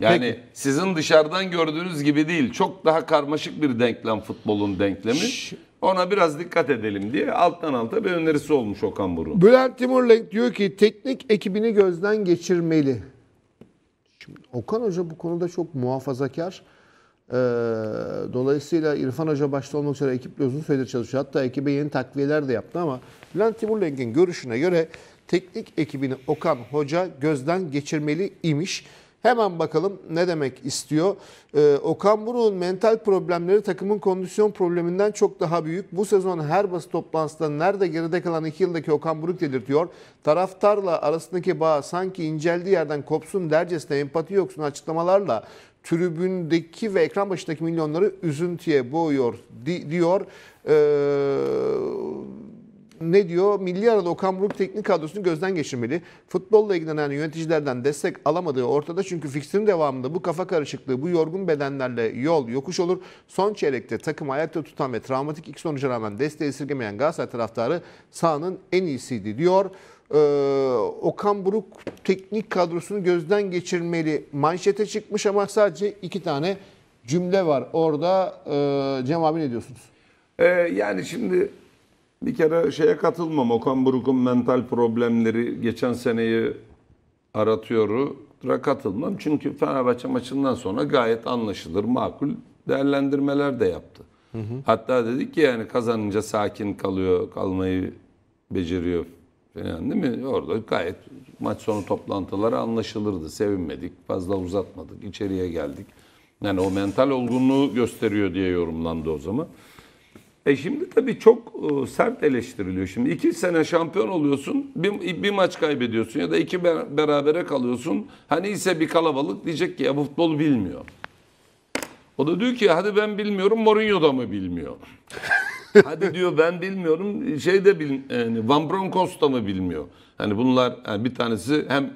Yani Peki. sizin dışarıdan gördüğünüz gibi değil. Çok daha karmaşık bir denklem futbolun denklemi. Şş. Ona biraz dikkat edelim diye alttan alta bir önerisi olmuş Okan Burun. Bülent Timurlenk diyor ki teknik ekibini gözden geçirmeli. Şimdi Okan Hoca bu konuda çok muhafazakar. Ee, dolayısıyla İrfan Hoca başta olmak üzere ekiple uzun süredir çalışıyor. Hatta ekibe yeni takviyeler de yaptı ama Bülent Timurlenk'in görüşüne göre teknik ekibini Okan Hoca gözden geçirmeli imiş. Hemen bakalım ne demek istiyor. Ee, Okan Buruk'un mental problemleri takımın kondisyon probleminden çok daha büyük. Bu sezon her basın toplantısında nerede geride kalan 2 yıldaki Okan Buruk delirtiyor. Taraftarla arasındaki bağ sanki inceldiği yerden kopsun dercesine empati yoksun açıklamalarla tribündeki ve ekran başındaki milyonları üzüntüye boğuyor di diyor. Ee, ne diyor? Milli arada Okan Buruk teknik kadrosunu gözden geçirmeli. Futbolla ilgilenen yöneticilerden destek alamadığı ortada çünkü fikstürün devamında bu kafa karışıklığı, bu yorgun bedenlerle yol yokuş olur. Son çeyrekte takım ayakta tutan ve travmatik ilk sonuca rağmen desteği esirgemeyen Galatasaray taraftarı sahanın en iyisiydi diyor. Ee, Okan Buruk teknik kadrosunu gözden geçirmeli manşete çıkmış ama sadece iki tane cümle var orada. Ee, Cem abi ne diyorsunuz? Ee, yani şimdi bir kere şeye katılmam. Okan Buruk'un mental problemleri geçen seneyi aratıyoru katılmam. Çünkü Fenerbahçe maçından sonra gayet anlaşılır, makul değerlendirmeler de yaptı. Hı hı. Hatta dedik ki yani kazanınca sakin kalıyor, kalmayı beceriyor falan değil mi? Orada gayet maç sonu toplantıları anlaşılırdı. Sevinmedik, fazla uzatmadık, içeriye geldik. Yani o mental olgunluğu gösteriyor diye yorumlandı o zaman. E şimdi tabii çok e, sert eleştiriliyor. Şimdi iki sene şampiyon oluyorsun, bir, bir maç kaybediyorsun ya da iki berabere kalıyorsun. Hani ise bir kalabalık diyecek ki ya bu bilmiyor. O da diyor ki hadi ben bilmiyorum Mourinho da mı bilmiyor? (laughs) hadi diyor ben bilmiyorum şey de bil, yani Van Bronckhorst da mı bilmiyor? Hani bunlar yani bir tanesi hem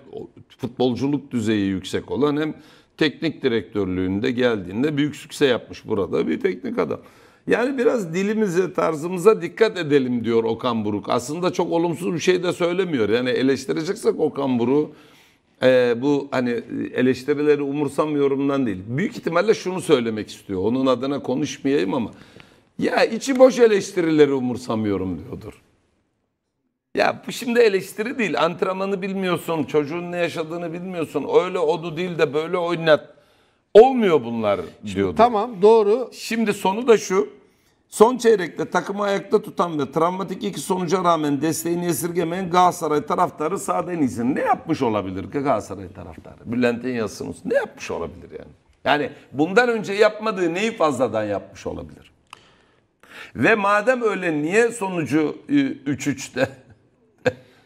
futbolculuk düzeyi yüksek olan hem teknik direktörlüğünde geldiğinde büyük sükse yapmış burada bir teknik adam. Yani biraz dilimize, tarzımıza dikkat edelim diyor Okan Buruk. Aslında çok olumsuz bir şey de söylemiyor. Yani eleştireceksek Okan Buruk e, bu hani eleştirileri umursamıyorumdan değil. Büyük ihtimalle şunu söylemek istiyor. Onun adına konuşmayayım ama ya içi boş eleştirileri umursamıyorum diyordur. Ya bu şimdi eleştiri değil. Antrenmanı bilmiyorsun, çocuğun ne yaşadığını bilmiyorsun. Öyle odu değil de böyle oynat Olmuyor bunlar diyordu. Tamam doğru. Şimdi sonu da şu. Son çeyrekte takımı ayakta tutan ve travmatik iki sonuca rağmen desteğini esirgemeyen Galatasaray taraftarı sağdan iyisin. Ne yapmış olabilir ki Galatasaray taraftarı? Bülent Yasınus ne yapmış olabilir yani? Yani bundan önce yapmadığı neyi fazladan yapmış olabilir? Ve madem öyle niye sonucu 3-3'te ıı,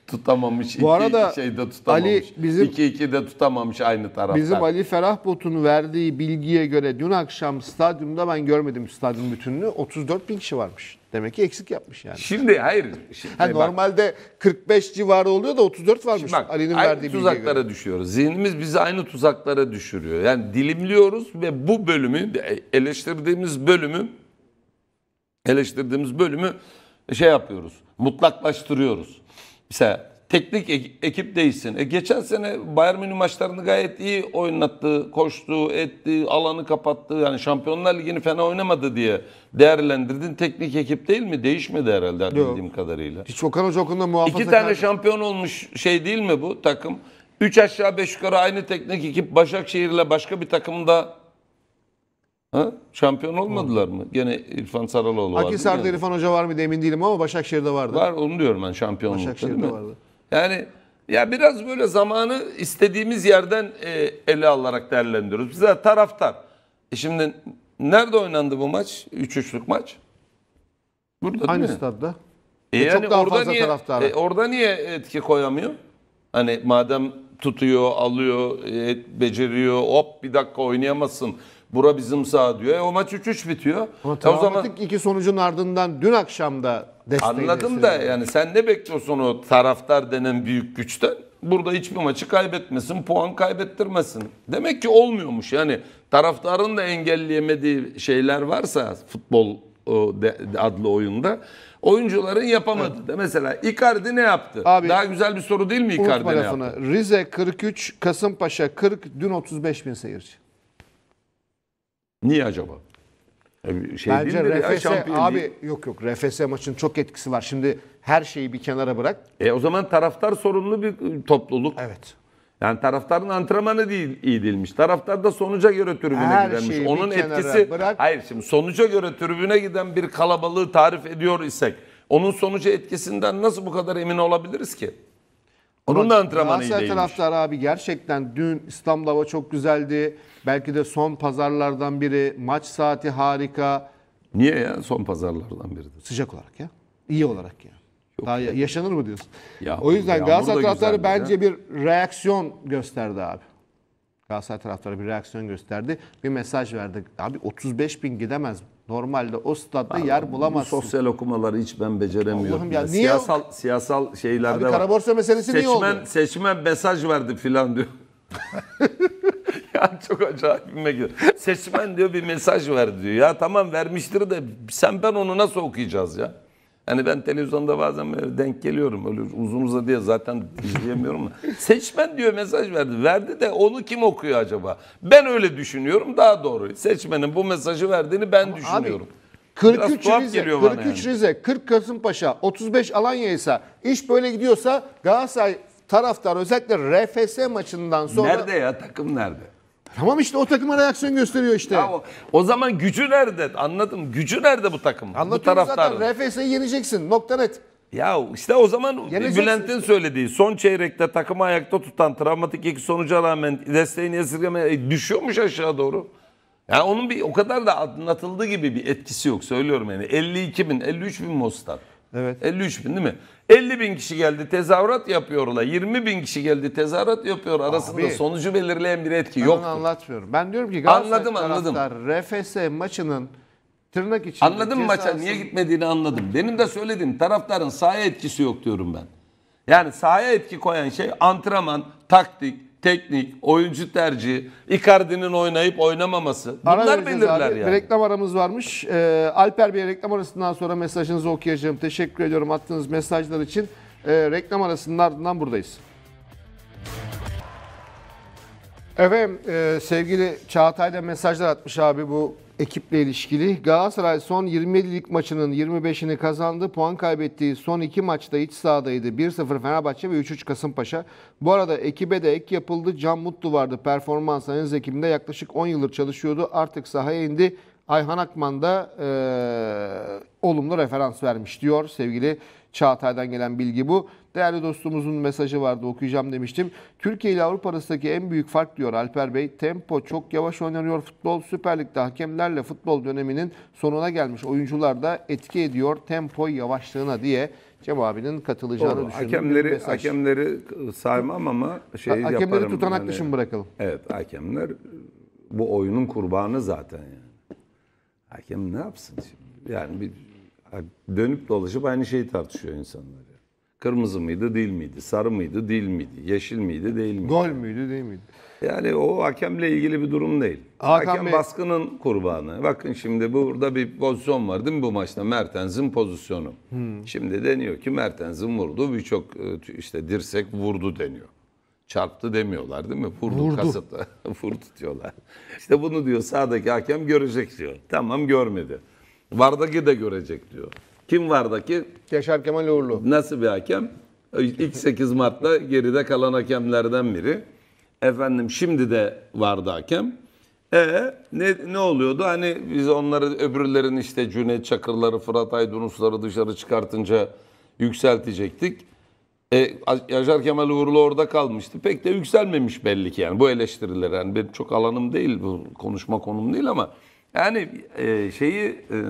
tutamamış. Bu arada iki, şeyde tutamamış. Ali bizim iki iki de tutamamış aynı tarafta. Bizim Ali Ferah Bot'un verdiği bilgiye göre dün akşam stadyumda ben görmedim stadyum bütününü 34 bin kişi varmış. Demek ki eksik yapmış yani. Şimdi hayır. Şimdi, ha, normalde 45 civarı oluyor da 34 varmış bak, Ali'nin verdiği bilgiye göre. tuzaklara göre. düşüyoruz. Zihnimiz bizi aynı tuzaklara düşürüyor. Yani dilimliyoruz ve bu bölümü eleştirdiğimiz bölümü eleştirdiğimiz bölümü şey yapıyoruz. Mutlaklaştırıyoruz. Mesela teknik ekip değilsin. E geçen sene Bayern Münih maçlarını gayet iyi oynattı, koştu, etti, alanı kapattı. Yani Şampiyonlar Ligi'ni fena oynamadı diye değerlendirdin. Teknik ekip değil mi? Değişmedi herhalde bildiğim kadarıyla. Hiç Okan Hoca okulunda muhafaza İki tane şampiyon olmuş şey değil mi bu takım? Üç aşağı beş yukarı aynı teknik ekip Başakşehir'le başka bir takımda Ha? Şampiyon olmadılar mı? Gene İrfan Saraloğlu vardı. Akhisar'da İrfan Hoca var mı emin değilim ama Başakşehir'de vardı. Var onu diyorum ben şampiyonlukta Başakşehir'de vardı. Yani ya biraz böyle zamanı istediğimiz yerden e, ele alarak değerlendiriyoruz. Bize taraftar. E şimdi nerede oynandı bu maç? 3-3'lük maç. Burada değil mi? stadda. E, e yani çok daha orada fazla niye, taraftar. E, orada niye etki koyamıyor? Hani madem tutuyor, alıyor, e, beceriyor, hop bir dakika oynayamazsın Bura bizim sağ diyor. E, o maç 3-3 bitiyor. Ama o zaman iki sonucun ardından dün akşam da desteğini Anladım da yani sen ne bekliyorsun o taraftar denen büyük güçten? Burada hiçbir maçı kaybetmesin, puan kaybettirmesin. Demek ki olmuyormuş. Yani taraftarın da engelleyemediği şeyler varsa futbol adlı oyunda oyuncuların yapamadı. Evet. Mesela Icardi ne yaptı? Abi, Daha güzel bir soru değil mi Icardi ne yaptı? Rize 43, Kasımpaşa 40, dün 35 bin seyirci. Niye acaba? E, şey Bence değil abi yok yok RFS maçın çok etkisi var. Şimdi her şeyi bir kenara bırak. E o zaman taraftar sorunlu bir topluluk. Evet. Yani taraftarın antrenmanı değil iyi değilmiş. Taraftar da sonuca göre tribüne gidermiş. Onun etkisi bırak. Hayır şimdi sonuca göre tribüne giden bir kalabalığı tarif ediyor isek onun sonucu etkisinden nasıl bu kadar emin olabiliriz ki? Onun da antrenmanı iyi değilmiş. taraftarı abi gerçekten dün İstanbul hava çok güzeldi. Belki de son pazarlardan biri. Maç saati harika. Niye ya? Son pazarlardan biridir. Sıcak olarak ya. İyi olarak ya. Daha ya- yaşanır mı diyorsun? Ya, o yüzden yağmur da Galatasaray taraftarı güzeldi bence bir reaksiyon gösterdi abi. Galatasaray taraftarı bir reaksiyon gösterdi. Bir mesaj verdi. Abi 35 bin gidemez Normalde o statta yer bulamazsın. Sosyal okumaları hiç ben beceremiyorum. Allah'ım ya, niye siyasal siyasal şeylerde Abi, Karaborsa meselesi seçmen, niye oldu? Seçmen mesaj verdi filan diyor. (laughs) ya çok acayip bir Seçmen diyor bir mesaj verdi. diyor. Ya tamam vermiştir de sen ben onu nasıl okuyacağız ya? Hani ben televizyonda bazen denk geliyorum öyle uzun uza diye zaten izleyemiyorum da. (laughs) Seçmen diyor mesaj verdi. Verdi de onu kim okuyor acaba? Ben öyle düşünüyorum daha doğru. Seçmenin bu mesajı verdiğini ben Ama düşünüyorum. Abi, 43 Rize, 43 yani. Rize, 40 Kasımpaşa, 35 Alanya ise iş böyle gidiyorsa Galatasaray taraftar özellikle RFS maçından sonra... Nerede ya takım nerede? Tamam işte o takıma reaksiyon gösteriyor işte. Tamam. O zaman gücü nerede? Anladım, Gücü nerede bu takım? Bu Anlatıyorum zaten RFS'yi yeneceksin. Nokta net. Ya işte o zaman Yeneceksin Bülent'in söylediği son çeyrekte takımı ayakta tutan travmatik iki sonuca rağmen desteğini esirgemeye e, düşüyormuş aşağı doğru. Yani onun bir o kadar da anlatıldığı gibi bir etkisi yok söylüyorum yani. 52 bin, 53 bin Mostar. Evet. 53 bin değil mi? 50 bin kişi geldi tezahürat yapıyorlar. 20 bin kişi geldi tezahürat yapıyor. Arasında Abi, sonucu belirleyen bir etki yok. Ben anlatmıyorum. Ben diyorum ki Galatasaray anladım, anladım. RFS maçının tırnak içinde Anladım cezası... maça niye gitmediğini anladım. Benim de söylediğim taraftarın sahaya etkisi yok diyorum ben. Yani sahaya etki koyan şey antrenman, taktik, teknik, oyuncu tercihi, Icardi'nin oynayıp oynamaması bunlar vereceğiz belirler abi. yani. Bir reklam aramız varmış. Ee, Alper Bey reklam arasından sonra mesajınızı okuyacağım. Teşekkür ediyorum attığınız mesajlar için. Ee, reklam arasının ardından buradayız. Efendim e, sevgili Çağatay da mesajlar atmış abi bu ekiple ilişkili. Galatasaray son 27 lig maçının 25'ini kazandı. Puan kaybettiği son iki maçta iç sahadaydı. 1-0 Fenerbahçe ve 3-3 Kasımpaşa. Bu arada ekibe de ek yapıldı. Can Mutlu vardı. Performans analiz ekibinde yaklaşık 10 yıldır çalışıyordu. Artık sahaya indi. Ayhan Akman da e, olumlu referans vermiş diyor sevgili Çağatay'dan gelen bilgi bu. Değerli dostumuzun mesajı vardı okuyacağım demiştim. Türkiye ile Avrupa arasındaki en büyük fark diyor Alper Bey. Tempo çok yavaş oynanıyor futbol. Süper Lig'de hakemlerle futbol döneminin sonuna gelmiş oyuncular da etki ediyor tempo yavaşlığına diye Cem abinin katılacağını Doğru. düşündüğüm hakemleri, mesaj. Hakemleri saymam ama şey ha, hakemleri yaparım. Hakemleri tutanak dışı bırakalım. Evet hakemler bu oyunun kurbanı zaten yani. Hakem ne yapsın şimdi? Yani bir dönüp dolaşıp aynı şeyi tartışıyor insanlar. Kırmızı mıydı, değil miydi? Sarı mıydı, değil miydi? Yeşil miydi, değil miydi? Gol müydü, değil miydi? Yani o hakemle ilgili bir durum değil. Hakan Hakem Bey- baskının kurbanı. Bakın şimdi burada bir pozisyon var değil mi bu maçta? Mertens'in pozisyonu. Hmm. Şimdi deniyor ki Mertens'in vurdu birçok e, işte dirsek vurdu deniyor. Çarptı demiyorlar değil mi? Vurdu, Vurdu. kasıtlı. (laughs) Vur tutuyorlar. İşte bunu diyor sağdaki hakem görecek diyor. Tamam görmedi. Vardaki de görecek diyor. Kim vardaki? Yaşar Kemal Uğurlu. Nasıl bir hakem? İlk 8 Mart'ta geride kalan hakemlerden biri. Efendim şimdi de vardı hakem. E ne, ne oluyordu? Hani biz onları öbürlerin işte Cüneyt Çakırları, Fırat Aydınusları dışarı çıkartınca yükseltecektik. E, Yaşar Kemal Uğurlu orada kalmıştı. Pek de yükselmemiş belli ki yani bu eleştiriler. Yani benim çok alanım değil bu konuşma konum değil ama yani e, şeyi... E,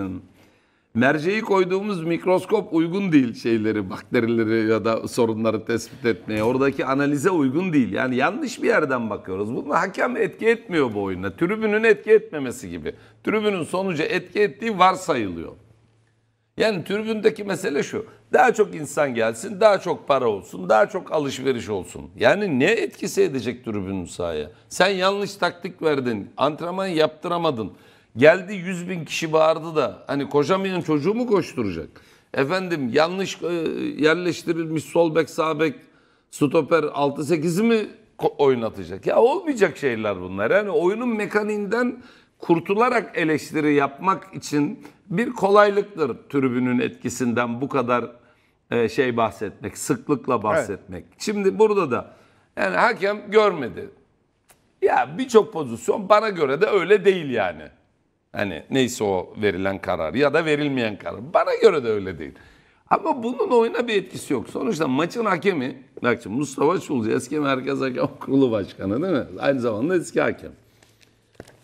merceği koyduğumuz mikroskop uygun değil şeyleri, bakterileri ya da sorunları tespit etmeye. Oradaki analize uygun değil. Yani yanlış bir yerden bakıyoruz. Bununla hakem etki etmiyor bu oyunda. Tribünün etki etmemesi gibi. Tribünün sonucu etki ettiği varsayılıyor. Yani tribündeki mesele şu. Daha çok insan gelsin, daha çok para olsun, daha çok alışveriş olsun. Yani ne etkisi edecek tribünün sahaya? Sen yanlış taktik verdin, antrenman yaptıramadın. Geldi 100 bin kişi bağırdı da hani koşamayan çocuğu mu koşturacak? Efendim yanlış e, yerleştirilmiş sol bek sağ bek stoper 6-8'i mi oynatacak? Ya olmayacak şeyler bunlar. Yani oyunun mekaniğinden kurtularak eleştiri yapmak için bir kolaylıktır tribünün etkisinden bu kadar e, şey bahsetmek, sıklıkla bahsetmek. Evet. Şimdi burada da yani hakem görmedi. Ya birçok pozisyon bana göre de öyle değil yani. Hani neyse o verilen karar ya da verilmeyen karar. Bana göre de öyle değil. Ama bunun oyuna bir etkisi yok. Sonuçta maçın hakemi, bak şimdi Mustafa Çulcu eski Merkez Hakem (laughs) Kurulu Başkanı değil mi? Aynı zamanda eski hakem.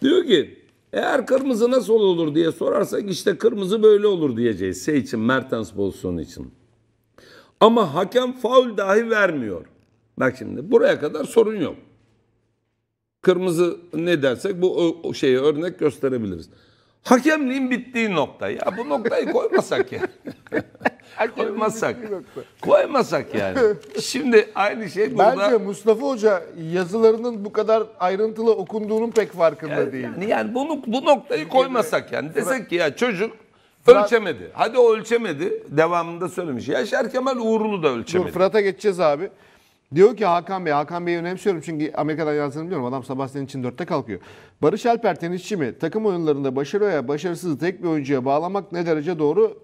Diyor ki eğer kırmızı nasıl olur diye sorarsak işte kırmızı böyle olur diyeceğiz. Şey için Mertens pozisyonu için. Ama hakem faul dahi vermiyor. Bak şimdi buraya kadar sorun yok. Kırmızı ne dersek bu şeyi örnek gösterebiliriz. Hakemliğin bittiği nokta. Ya bu noktayı koymasak ya. (laughs) koymasak. koymasak yani. Şimdi aynı şey Bence burada. Bence Mustafa Hoca yazılarının bu kadar ayrıntılı okunduğunun pek farkında yani, değil. Yani, yani bunu, bu noktayı koymasak yani. Desek ki ya çocuk Ölçemedi. Hadi o ölçemedi. Devamında söylemiş. Yaşar Kemal Uğurlu da ölçemedi. Dur Fırat'a geçeceğiz abi. Diyor ki Hakan Bey, Hakan Bey'i önemsiyorum çünkü Amerika'dan yazdığını biliyorum. Adam sabah senin için dörtte kalkıyor. Barış Alper tenisçi mi? Takım oyunlarında başarı veya başarısızı tek bir oyuncuya bağlamak ne derece doğru?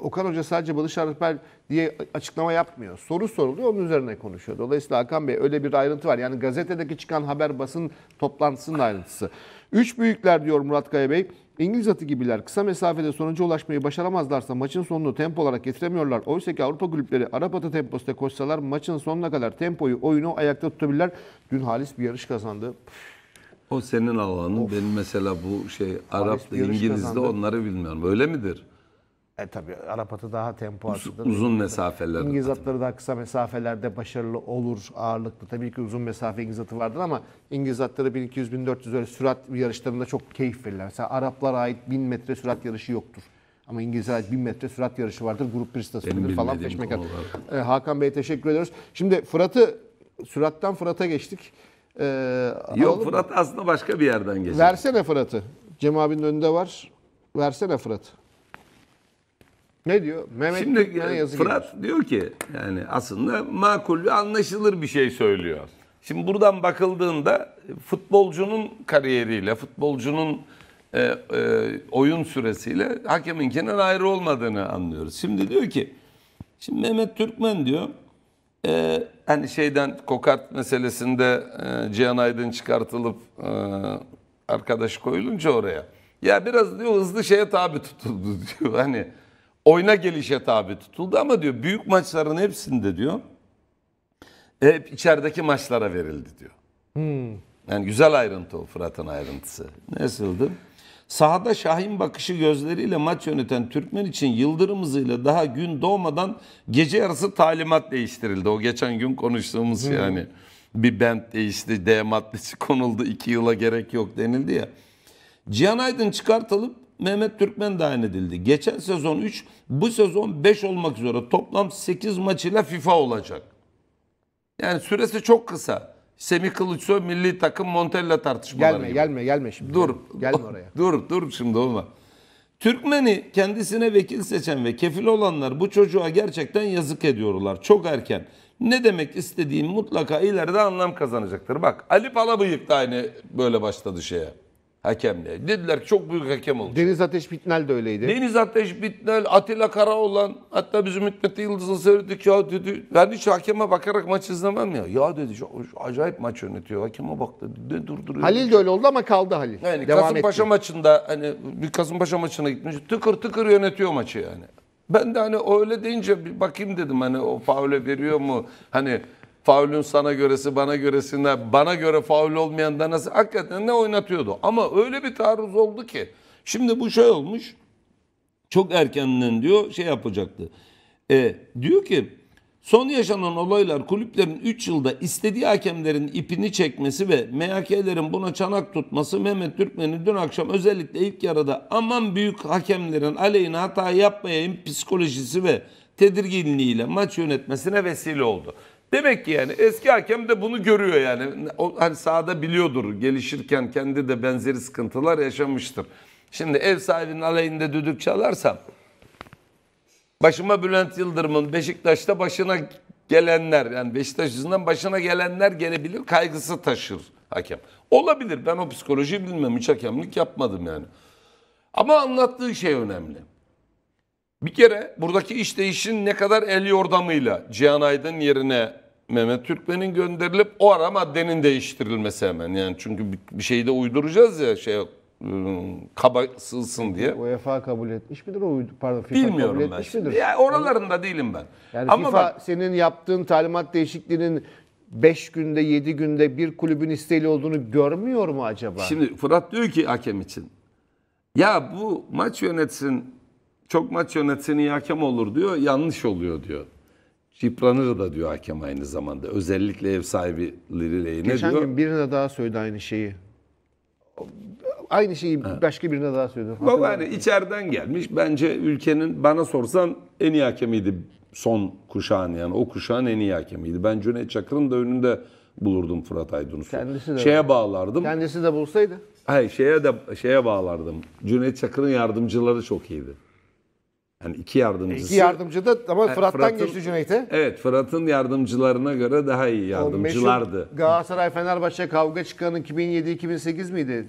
Okan Hoca sadece Barış Alper diye açıklama yapmıyor. Soru soruluyor, onun üzerine konuşuyor. Dolayısıyla Hakan Bey öyle bir ayrıntı var. Yani gazetedeki çıkan haber basın toplantısının ayrıntısı. Üç büyükler diyor Murat Kaya Bey. İngiliz atı gibiler kısa mesafede sonuca ulaşmayı başaramazlarsa maçın sonunu tempo olarak getiremiyorlar. Oysa ki Avrupa kulüpleri Arap atı temposunda koşsalar maçın sonuna kadar tempoyu, oyunu ayakta tutabilirler. Dün halis bir yarış kazandı. O senin alanın. Of. Benim mesela bu şey Arap'ta, İngiliz'de kazandı. onları bilmiyorum. Öyle midir? E tabi Arap atı daha tempo atıdır. Uzun mesafelerde. İngiliz atları daha kısa mesafelerde başarılı olur ağırlıklı. Tabii ki uzun mesafe İngiliz atı vardır ama İngiliz atları 1200-1400 öyle sürat yarışlarında çok keyif verirler. Mesela Araplara ait 1000 metre sürat yarışı yoktur. Ama İngilizler ait 1000 metre sürat yarışı vardır. Grup 1 stasyonudur falan peşmekat. E, Hakan Bey teşekkür ediyoruz. Şimdi Fırat'ı, sürattan Fırat'a geçtik. E, ee, Yok Fırat aslında başka bir yerden geçti. Versene Fırat'ı. Cem abinin önünde var. Versene Fırat'ı. Ne diyor? Mehmet Şimdi yani e, yazı Fırat gibi. diyor ki yani aslında makul ve anlaşılır bir şey söylüyor. Şimdi buradan bakıldığında futbolcunun kariyeriyle, futbolcunun e, e, oyun süresiyle hakeminkinden ayrı olmadığını anlıyoruz. Şimdi diyor ki, şimdi Mehmet Türkmen diyor, e, hani şeyden kokart meselesinde e, Cihan Aydın çıkartılıp e, arkadaş koyulunca oraya. Ya biraz diyor hızlı şeye tabi tutuldu (laughs) diyor. Hani oyuna gelişe tabi tutuldu ama diyor büyük maçların hepsinde diyor hep içerideki maçlara verildi diyor. Hmm. Yani güzel ayrıntı o Fırat'ın ayrıntısı. Nasıldı? Sahada Şahin bakışı gözleriyle maç yöneten Türkmen için yıldırım hızıyla daha gün doğmadan gece yarısı talimat değiştirildi. O geçen gün konuştuğumuz hmm. yani bir bent değişti, D maddesi konuldu, iki yıla gerek yok denildi ya. Cihan Aydın çıkartılıp Mehmet Türkmen tayin edildi. Geçen sezon 3, bu sezon 5 olmak üzere toplam 8 maçıyla FIFA olacak. Yani süresi çok kısa. Semih Kılıçsoy milli takım Montella tartışmaları Gelme gelme gelme şimdi. Dur. Gelme (laughs) oraya. Dur dur şimdi olma. Türkmen'i kendisine vekil seçen ve kefil olanlar bu çocuğa gerçekten yazık ediyorlar. Çok erken. Ne demek istediğim mutlaka ileride anlam kazanacaktır. Bak Ali Palabıyık da aynı böyle başladı şeye hakemle. Dediler ki çok büyük hakem olacak. Deniz Ateş Bitnel de öyleydi. Deniz Ateş Bitnel, Atilla Karaoğlan, hatta bizim Hikmet Yıldız'ın seyrettik ya dedi. Ben hiç hakeme bakarak maç izlemem ya. Ya dedi acayip maç yönetiyor. Hakeme bak dedi. De durduruyor. Halil de öyle oldu ama kaldı Halil. Yani Devam Kasımpaşa etti. maçında hani bir Kasımpaşa maçına gitmiş. Tıkır tıkır yönetiyor maçı yani. Ben de hani öyle deyince bir bakayım dedim hani o faule veriyor mu? Hani faulün sana göresi bana göresine bana göre faul olmayan da nasıl hakikaten ne oynatıyordu. Ama öyle bir taarruz oldu ki şimdi bu şey olmuş çok erkenden diyor şey yapacaktı. E, diyor ki son yaşanan olaylar kulüplerin 3 yılda istediği hakemlerin ipini çekmesi ve MHK'lerin buna çanak tutması Mehmet Türkmen'i dün akşam özellikle ilk yarıda aman büyük hakemlerin aleyhine hata yapmayayım psikolojisi ve tedirginliğiyle maç yönetmesine vesile oldu. Demek ki yani eski hakem de bunu görüyor yani. O, hani sahada biliyordur. Gelişirken kendi de benzeri sıkıntılar yaşamıştır. Şimdi ev sahibinin aleyhinde düdük çalarsam başıma Bülent Yıldırım'ın Beşiktaş'ta başına gelenler yani Beşiktaş yüzünden başına gelenler gelebilir kaygısı taşır hakem. Olabilir ben o psikolojiyi bilmem hiç hakemlik yapmadım yani. Ama anlattığı şey önemli. Bir kere buradaki işleyişin ne kadar el yordamıyla Cihan Aydın yerine Mehmet Türkmen'in gönderilip o ara maddenin değiştirilmesi hemen. Yani çünkü bir şeyi de uyduracağız ya şey ıı, kaba sığsın diye. UEFA kabul etmiş midir o pardon FIFA Bilmiyorum kabul etmiş ben. midir? Ya yani oralarında değilim ben. Yani Ama FIFA bak, senin yaptığın talimat değişikliğinin 5 günde 7 günde bir kulübün isteği olduğunu görmüyor mu acaba? Şimdi Fırat diyor ki hakem için. Ya bu maç yönetsin çok maç yönetse hakem olur diyor. Yanlış oluyor diyor. Yıpranır da diyor hakem aynı zamanda. Özellikle ev sahipleri lehine Geçen diyor. Geçen gün birine daha söyledi aynı şeyi. Aynı şeyi ha. başka birine daha söyledi. Baba hani içeriden gelmiş. Bence ülkenin bana sorsan en iyi hakemiydi son kuşağın yani. O kuşağın en iyi hakemiydi. Ben Cüneyt Çakır'ın da önünde bulurdum Fırat Aydınus'u. Kendisi de. Şeye bağlardım. Kendisi de bulsaydı. Hayır şeye de şeye bağlardım. Cüneyt Çakır'ın yardımcıları çok iyiydi. Yani iki yardımcısı. İki yardımcı da ama yani e, Fırat'tan Fırat geçti Cüneyt'e. Evet Fırat'ın yardımcılarına göre daha iyi yardımcılardı. Galatasaray Fenerbahçe kavga çıkanın 2007-2008 miydi?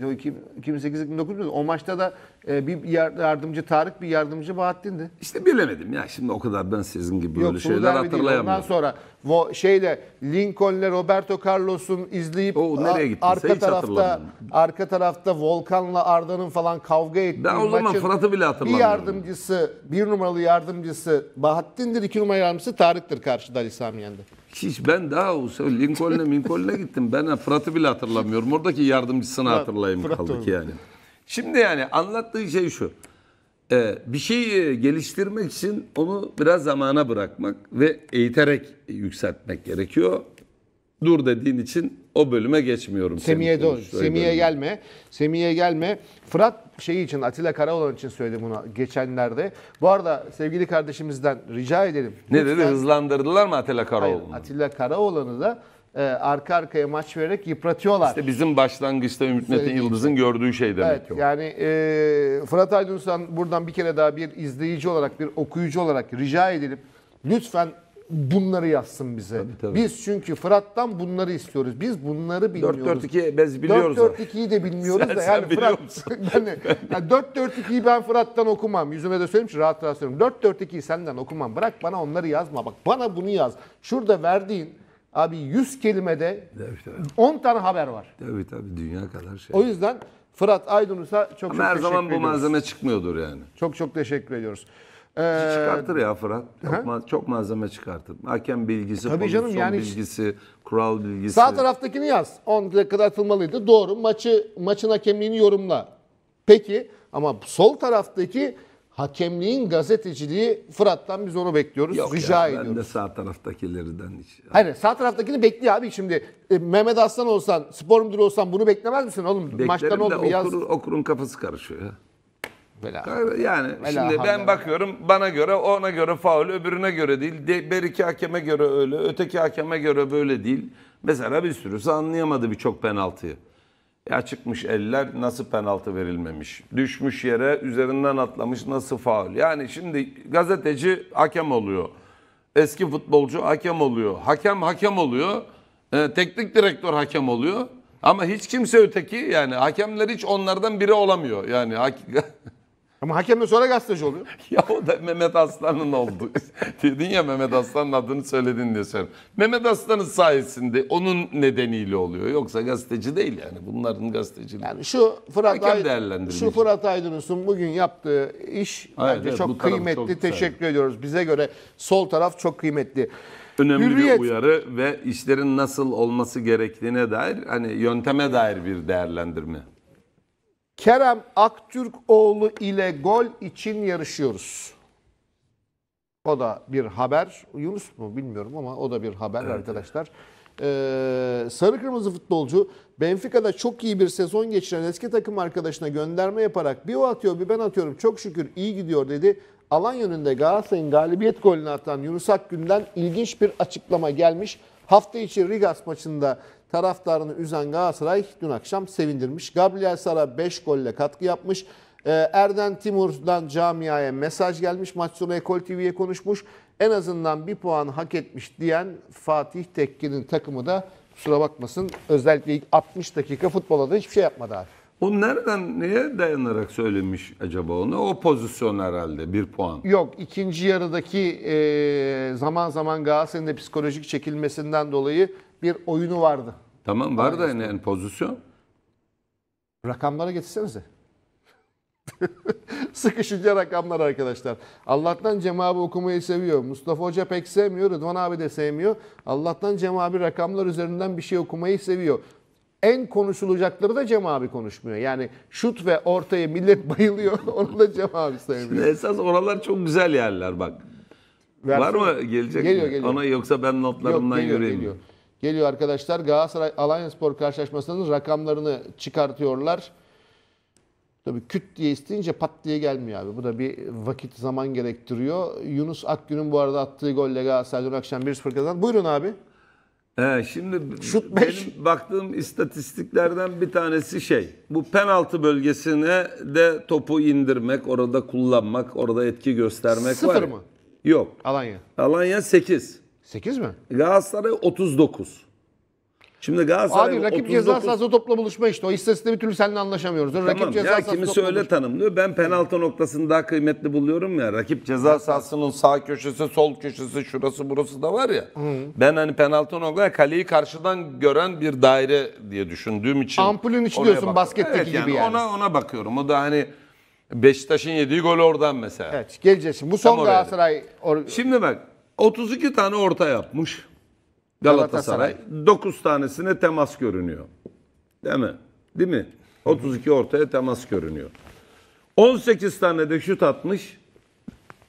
2008-2009 muydu? O maçta da ee, bir yardımcı Tarık, bir yardımcı Bahattin'di. İşte bilemedim ya. Şimdi o kadar ben sizin gibi böyle şeyler Fullervi hatırlayamıyorum. Ondan sonra o şeyle Lincoln'le Roberto Carlos'un izleyip O nereye gittiyse arka hiç tarafta arka tarafta Volkan'la Arda'nın falan kavga ettiği Ben o zaman maçın Fırat'ı bile hatırlamıyorum. Bir yardımcısı, bir numaralı yardımcısı Bahattin'dir, iki numaralı yardımcısı Tarık'tır karşıda Ali Sami Yen'de. Hiç ben daha Lincolnle Lincolnle gittim. Ben Fırat'ı bile hatırlamıyorum. Oradaki yardımcısını hatırlayayım kaldık yani. Şimdi yani anlattığı şey şu. Ee, bir şeyi geliştirmek için onu biraz zamana bırakmak ve eğiterek yükseltmek gerekiyor. Dur dediğin için o bölüme geçmiyorum. Semih'e dön. Semih'e gelme. Semih'e gelme. Fırat şey için Atilla Karaoğlan için söyledim bunu geçenlerde. Bu arada sevgili kardeşimizden rica edelim. Ne dedi? Hızlandırdılar mı Atilla Karaoğlan'ı? Atilla Karaoğlan'ı da e, arka arkaya maç vererek yıpratıyorlar. İşte bizim başlangıçta Ümit Metin Yıldız'ın şey. gördüğü şey demek evet, o. Yani e, Fırat Aydınus'tan buradan bir kere daha bir izleyici olarak, bir okuyucu olarak rica edelim. Lütfen bunları yazsın bize. Tabii, tabii. Biz çünkü Fırat'tan bunları istiyoruz. Biz bunları bilmiyoruz. 4-4-2 biz biliyoruz. 4-4-2'yi de bilmiyoruz sen, da yani sen Fırat ben (laughs) yani 4-4-2'yi (laughs) ben Fırat'tan okumam. Yüzüme de söylemiş rahat rahat söylüyorum. 4-4-2'yi senden okumam. Bırak bana onları yazma. Bak bana bunu yaz. Şurada verdiğin Abi 100 kelimede tabii, tabii. 10 tane haber var. Tabii tabii dünya kadar şey. O yüzden Fırat Aydınus'a çok çok ediyoruz. her zaman bu malzeme çıkmıyordur yani. Çok çok teşekkür ediyoruz. Ee, çıkartır ya Fırat. Çok, ma- çok malzeme çıkartır. Hakem bilgisi, Tabii pozisyon canım, yani bilgisi, kural bilgisi. Sağ taraftakini yaz. 10 dakikada atılmalıydı. Doğru. Maçı maçın hakemliğini yorumla. Peki ama sol taraftaki Hakemliğin gazeteciliği Fırat'tan biz onu bekliyoruz. Yok rica ya, ediyoruz. Ben de sağ taraftakilerinden hiç. Hayır sağ taraftakini bekliyor abi şimdi. E, Mehmet Aslan olsan, spor müdürü olsan bunu beklemez misin oğlum? Beklerim Maçtan oldu okur, yaz. okurun kafası karışıyor Bela. Yani Bela şimdi ben bakıyorum bana göre ona göre faul öbürüne göre değil. De, beriki hakeme göre öyle öteki hakeme göre böyle değil. Mesela bir sürüsü anlayamadı birçok penaltıyı. Açıkmış eller nasıl penaltı verilmemiş? Düşmüş yere üzerinden atlamış nasıl faul? Yani şimdi gazeteci hakem oluyor. Eski futbolcu hakem oluyor. Hakem hakem oluyor. E, teknik direktör hakem oluyor. Ama hiç kimse öteki yani hakemler hiç onlardan biri olamıyor. Yani (laughs) Ama hakem de sonra gazeteci oluyor. (laughs) ya o da Mehmet Aslan'ın oldu. (laughs) Dedin ya Mehmet Aslan'ın adını söyledin diye söylüyorum. Mehmet Aslan'ın sayesinde onun nedeniyle oluyor. Yoksa gazeteci değil yani. Bunların gazeteciliği. Yani şu Fırat, Ay- şu Fırat Aydınus'un bugün yaptığı iş Hayır, bence evet, çok kıymetli. Çok Teşekkür güzel. ediyoruz. Bize göre sol taraf çok kıymetli. Önemli Hürriyet. bir uyarı ve işlerin nasıl olması gerektiğine dair hani yönteme dair bir değerlendirme. Kerem Aktürkoğlu ile gol için yarışıyoruz. O da bir haber. Yunus mu bilmiyorum ama o da bir haber evet. arkadaşlar. Ee, sarı kırmızı futbolcu Benfica'da çok iyi bir sezon geçiren eski takım arkadaşına gönderme yaparak bir o atıyor bir ben atıyorum çok şükür iyi gidiyor dedi. Alan yönünde Galatasaray'ın galibiyet golünü atan Yunus Akgün'den ilginç bir açıklama gelmiş. Hafta içi Rigas maçında taraftarını üzen Galatasaray dün akşam sevindirmiş. Gabriel Sara 5 golle katkı yapmış. Ee, Erden Timur'dan camiaya mesaj gelmiş. Maç sonu Ekol TV'ye konuşmuş. En azından bir puan hak etmiş diyen Fatih Tekke'nin takımı da kusura bakmasın özellikle ilk 60 dakika futbola da hiçbir şey yapmadı abi. O nereden, neye dayanarak söylemiş acaba onu? O pozisyon herhalde bir puan. Yok ikinci yarıdaki e, zaman zaman Galatasaray'ın da psikolojik çekilmesinden dolayı bir oyunu vardı. Tamam var da yani, pozisyon. Rakamlara geçsenize. (laughs) Sıkışınca rakamlar arkadaşlar. Allah'tan Cem abi okumayı seviyor. Mustafa Hoca pek sevmiyor. Rıdvan abi de sevmiyor. Allah'tan Cem abi rakamlar üzerinden bir şey okumayı seviyor. En konuşulacakları da Cem abi konuşmuyor. Yani şut ve ortaya millet (laughs) bayılıyor. Onu da Cem abi sevmiyor. Şimdi (laughs) esas oralar çok güzel yerler bak. Versin. Var mı gelecek geliyor, mi? Geliyor. Ona yoksa ben notlarımdan Yok, geliyor, yürüyemiyorum. Geliyor geliyor arkadaşlar. Galatasaray Alanyaspor karşılaşmasının rakamlarını çıkartıyorlar. Tabii küt diye isteyince pat diye gelmiyor abi. Bu da bir vakit zaman gerektiriyor. Yunus Akgün'ün bu arada attığı golle Galatasaray dün akşam 1-0 kazandı. Buyurun abi. He, şimdi Şut beş. benim baktığım istatistiklerden bir tanesi şey. Bu penaltı bölgesine de topu indirmek, orada kullanmak, orada etki göstermek Sıfır var. Sıfır mı? Yok. Alanya. Alanya 8. 8 mi? Galatasaray 39. Şimdi Galatasaray Abi rakip 39... ceza sahası topla buluşma işte. O istatistikte bir türlü seninle anlaşamıyoruz. Tamam, rakip ceza ya kimi söyle tanımlıyor. Ben penaltı noktasını daha kıymetli buluyorum ya. Rakip ceza sahasının sağ köşesi, sol köşesi, şurası burası da var ya. Hı. Ben hani penaltı nokta kaleyi karşıdan gören bir daire diye düşündüğüm için. Ampulün içi diyorsun basketteki evet, yani gibi yani. Ona, ona bakıyorum. O da hani Beşiktaş'ın yediği gol oradan mesela. Evet geleceğiz şimdi. Bu son Galatasaray... Şimdi bak 32 tane orta yapmış Galatasaray. 9 tanesine temas görünüyor. Değil mi? Değil mi? 32 ortaya temas görünüyor. 18 tane de şut atmış.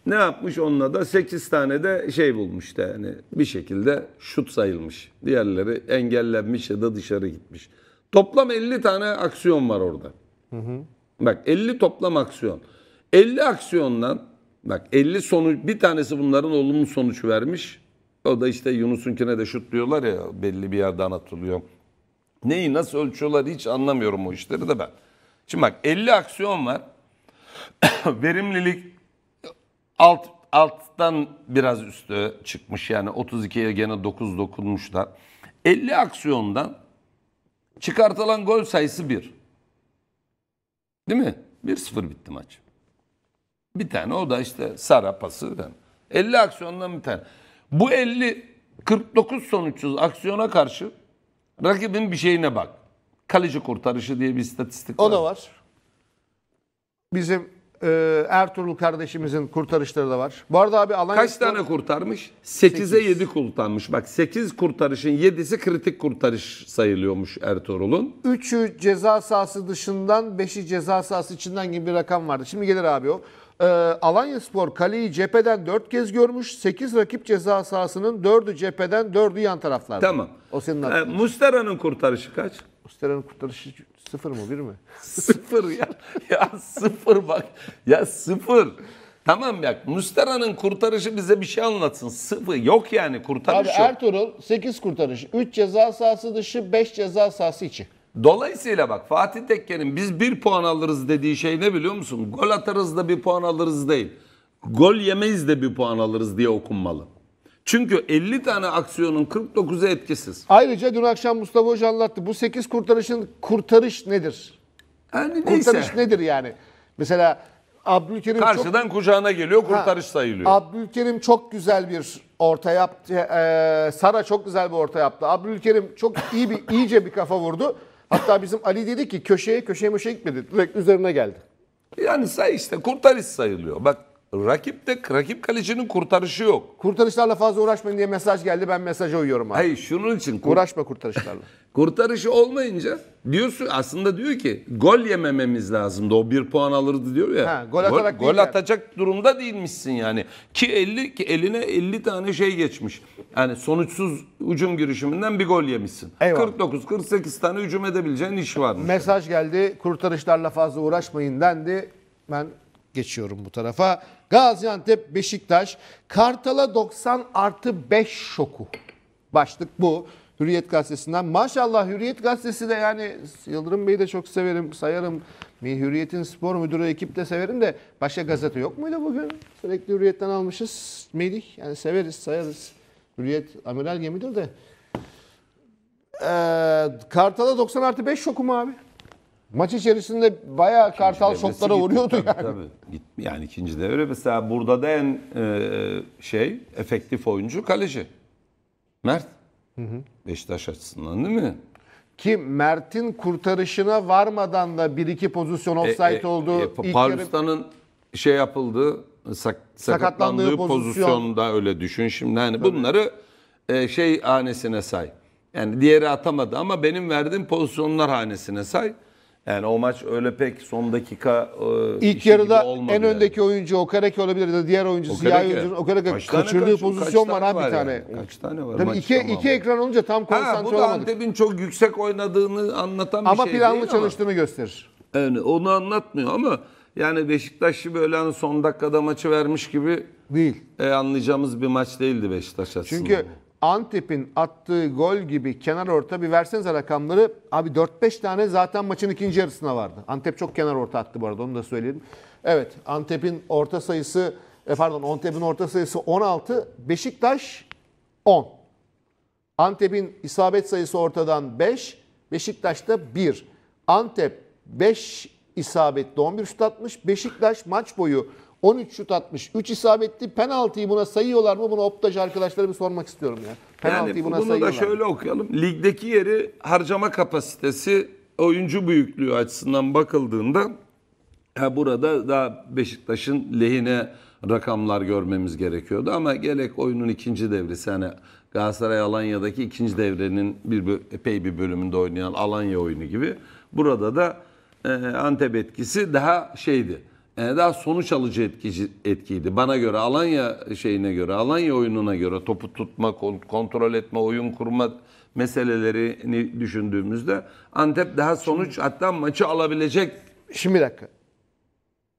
Ne yapmış onunla da 8 tane de şey bulmuş da yani bir şekilde şut sayılmış. Diğerleri engellenmiş ya da dışarı gitmiş. Toplam 50 tane aksiyon var orada. Hı hı. Bak 50 toplam aksiyon. 50 aksiyondan Bak 50 sonuç bir tanesi bunların olumlu sonuç vermiş. O da işte Yunus'unkine de şut ya belli bir yerden atılıyor. Neyi nasıl ölçüyorlar hiç anlamıyorum o işleri de ben. Şimdi bak 50 aksiyon var. (coughs) Verimlilik alt alttan biraz üstü çıkmış yani 32'ye gene 9 dokunmuşlar. 50 aksiyondan çıkartılan gol sayısı 1. Değil mi? 1-0 bitti maç. Bir tane o da işte Sara pası. 50 aksiyondan bir tane. Bu 50 49 sonuçsuz aksiyona karşı rakibin bir şeyine bak. Kaleci kurtarışı diye bir istatistik var. O da var. Bizim e, Ertuğrul kardeşimizin kurtarışları da var. Bu arada abi Alanya Kaç tane kurtarmış? 8'e 7 kurtarmış. Bak 8 kurtarışın 7'si kritik kurtarış sayılıyormuş Ertuğrul'un. 3'ü ceza sahası dışından 5'i ceza sahası içinden gibi bir rakam vardı. Şimdi gelir abi o e, Alanya Spor kaleyi cepheden 4 kez görmüş. 8 rakip ceza sahasının 4'ü cepheden 4'ü yan taraflarda. Tamam. O senin ee, aklın. Mustera'nın kurtarışı kaç? Mustera'nın kurtarışı sıfır mı bir mi? (laughs) sıfır ya. Ya sıfır bak. Ya sıfır. Tamam ya, Mustera'nın kurtarışı bize bir şey anlatsın. Sıfır yok yani kurtarış Abi Ertuğrul 8 kurtarış. 3 ceza sahası dışı 5 ceza sahası içi. Dolayısıyla bak Fatih Tekke'nin biz bir puan alırız dediği şey ne biliyor musun? Gol atarız da bir puan alırız değil. Gol yemeyiz de bir puan alırız diye okunmalı. Çünkü 50 tane aksiyonun 49'u etkisiz. Ayrıca dün akşam Mustafa Hoca anlattı. Bu 8 kurtarışın kurtarış nedir? Yani neyse. Kurtarış nedir yani? Mesela Abdülkerim Karşıdan çok... kucağına geliyor kurtarış ha, sayılıyor. Abdülkerim çok güzel bir orta yaptı. Ee, Sara çok güzel bir orta yaptı. Abdülkerim çok iyi bir iyice bir kafa vurdu. Hatta bizim Ali dedi ki köşeye köşeye köşeye gitmedi. Direkt üzerine geldi. Yani say işte kurtarış sayılıyor. Bak Rakip de rakip kalecinin kurtarışı yok. Kurtarışlarla fazla uğraşmayın diye mesaj geldi. Ben mesaja uyuyorum abi. Hayır şunun için. Kur... Uğraşma kurtarışlarla. (laughs) kurtarışı olmayınca diyorsun aslında diyor ki gol yemememiz lazımdı. O bir puan alırdı diyor ya. Ha, gol atarak gol, gol yani. atacak durumda değilmişsin yani. Ki 50 ki eline 50 tane şey geçmiş. Yani sonuçsuz hücum girişiminden bir gol yemişsin. 49 48 tane hücum edebileceğin iş varmış. Mesaj geldi. Kurtarışlarla fazla uğraşmayın dendi. Ben geçiyorum bu tarafa. Gaziantep Beşiktaş Kartal'a 90 artı 5 şoku. Başlık bu. Hürriyet Gazetesi'nden. Maşallah Hürriyet Gazetesi de yani Yıldırım Bey'i de çok severim, sayarım. Hürriyet'in spor müdürü ekip de severim de başka gazete yok muydu bugün? Sürekli Hürriyet'ten almışız. Melih yani severiz, sayarız. Hürriyet amiral gemidir de. Ee, Kartal'a 90 artı 5 şoku mu abi. Maç içerisinde bayağı ikinci Kartal şoklara vuruyordu tabii, yani. Tabii. Git, yani ikinci devre mesela burada da en e, şey efektif oyuncu kaleci. Mert. Hı hı. Beşiktaş açısından değil mi? Ki Mert'in kurtarışına varmadan da bir iki pozisyon offside e, e, oldu. E, Paulista'nın yarı... şey yapıldı sak, sakatlandığı, sakatlandığı pozisyon. pozisyonda öyle düşün. Şimdi Yani Tabii. bunları e, şey hanesine say. Yani diğeri atamadı ama benim verdiğim pozisyonlar hanesine say. Yani o maç öyle pek son dakika e, İlk yarıda en yani. öndeki oyuncu Okereke olabilir de diğer oyuncu Okereke. siyah oyuncu Okereke kaç kaçırdığı kaç, pozisyon kaç var abi bir tane. Yani. Kaç tane var? Tabii iki, iki ekran olunca tam konsantre olamadık. bu da Antep'in çok yüksek oynadığını anlatan ama şey değil ama. Ama planlı çalıştığını gösterir. Yani onu anlatmıyor ama yani Beşiktaş gibi öyle hani son dakikada maçı vermiş gibi değil. E, anlayacağımız bir maç değildi Beşiktaş açısından. Çünkü Antep'in attığı gol gibi kenar orta bir versenize rakamları. Abi 4-5 tane zaten maçın ikinci yarısına vardı. Antep çok kenar orta attı bu arada onu da söyleyelim. Evet Antep'in orta sayısı e, pardon Antep'in orta sayısı 16, Beşiktaş 10. Antep'in isabet sayısı ortadan 5, Beşiktaş'ta 1. Antep 5 isabetli 11 şut atmış. Beşiktaş maç boyu 13 şut atmış. 3 isabetli. Penaltıyı buna sayıyorlar mı? Bunu optacı arkadaşlarımı sormak istiyorum yani. Penaltıyı yani buna bunu sayıyorlar. da şöyle okuyalım. Ligdeki yeri harcama kapasitesi oyuncu büyüklüğü açısından bakıldığında ya burada daha Beşiktaş'ın lehine rakamlar görmemiz gerekiyordu ama gerek oyunun ikinci devresi hani Galatasaray Alanya'daki ikinci devrenin bir epey bir bölümünde oynayan Alanya oyunu gibi burada da e, Antep etkisi daha şeydi ee, daha sonuç alıcı etkici, etkiydi. Bana göre Alanya şeyine göre, Alanya oyununa göre topu tutma, kontrol etme, oyun kurma meselelerini düşündüğümüzde Antep daha sonuç hatta maçı alabilecek Şimdi bir dakika.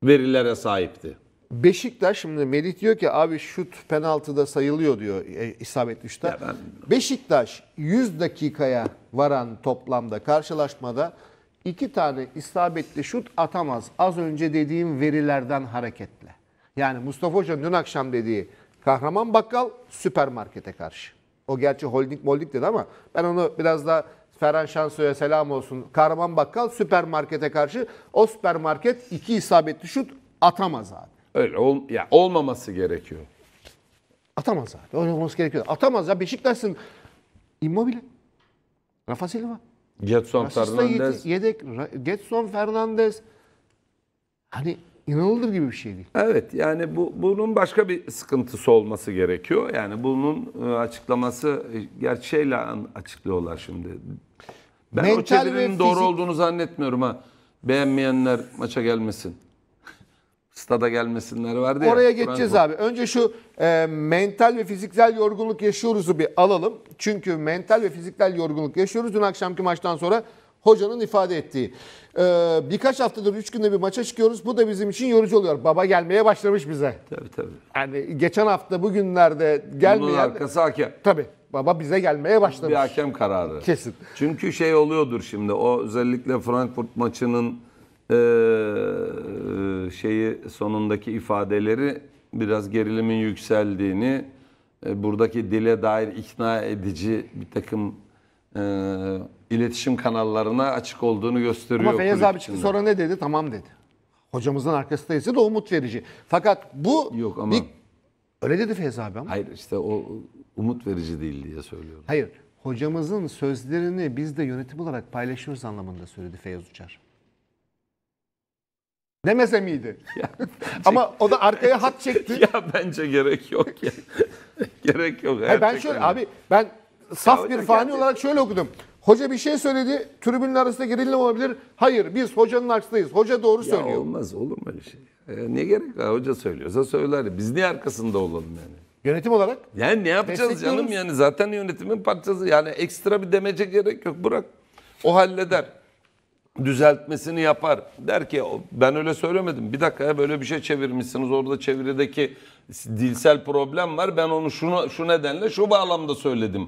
verilere sahipti. Beşiktaş şimdi Melih diyor ki abi şut penaltıda sayılıyor diyor e, isabetli şuta. ben- Beşiktaş 100 dakikaya varan toplamda karşılaşmada iki tane isabetli şut atamaz. Az önce dediğim verilerden hareketle. Yani Mustafa Hoca'nın dün akşam dediği kahraman bakkal süpermarkete karşı. O gerçi holding molding dedi ama ben onu biraz da Ferhan Şansoy'a selam olsun. Kahraman bakkal süpermarkete karşı o süpermarket iki isabetli şut atamaz abi. Öyle ol, ya olmaması gerekiyor. Atamaz abi. Olmaması gerekiyor. Atamaz ya Beşiktaş'ın Immobile. Rafa Silva. Getson Asista Fernandez. yedek Getson Fernandez hani inanılır gibi bir şey değil. Evet yani bu bunun başka bir sıkıntısı olması gerekiyor. Yani bunun e, açıklaması e, gerçi şeyle açıklıyorlar şimdi. Ben Mental o çevirinin doğru fizik... olduğunu zannetmiyorum ha. Beğenmeyenler maça gelmesin stada gelmesinler vardı ya. Oraya geçeceğiz abi. Önce şu e, mental ve fiziksel yorgunluk yaşıyoruzu bir alalım. Çünkü mental ve fiziksel yorgunluk yaşıyoruz. Dün akşamki maçtan sonra hocanın ifade ettiği. E, birkaç haftadır 3 günde bir maça çıkıyoruz. Bu da bizim için yorucu oluyor. Baba gelmeye başlamış bize. Tabii tabii. Yani geçen hafta bugünlerde gelmeyen... Bunun arkası hakem. Tabii. Baba bize gelmeye başlamış. Bir hakem kararı. Kesin. Çünkü şey oluyordur şimdi. O özellikle Frankfurt maçının e, şeyi sonundaki ifadeleri biraz gerilimin yükseldiğini, e, buradaki dile dair ikna edici bir takım e, iletişim kanallarına açık olduğunu gösteriyor. Ama Feyyaz abi çıktı sonra ne dedi? Tamam dedi. Hocamızın arkasındayız da umut verici. Fakat bu Yok ama bir... öyle dedi Feyyaz abi ama. Hayır işte o umut verici değil diye söylüyorum. Hayır. Hocamızın sözlerini biz de yönetim olarak paylaşıyoruz anlamında söyledi Feyyaz Uçar. Demese miydi? (laughs) Ya, (laughs) Ama o da arkaya hat çekti. ya bence gerek yok ya. (laughs) gerek yok. Hayır, ben şöyle abi ben saf ya, bir fani geldi. olarak şöyle okudum. Hoca bir şey söyledi. Tribünün arasında gerilim olabilir. Hayır biz hocanın arkasındayız. Hoca doğru ya söylüyor. Olmaz olur mu öyle şey? E, ne gerek var? Hoca söylüyorsa söyler. Biz niye arkasında olalım yani? Yönetim olarak? Yani ne yapacağız canım yani zaten yönetimin parçası. Yani ekstra bir demece gerek yok. Bırak. O halleder düzeltmesini yapar. Der ki ben öyle söylemedim. Bir dakika ya böyle bir şey çevirmişsiniz. Orada çevirideki dilsel problem var. Ben onu şunu şu nedenle şu bağlamda söyledim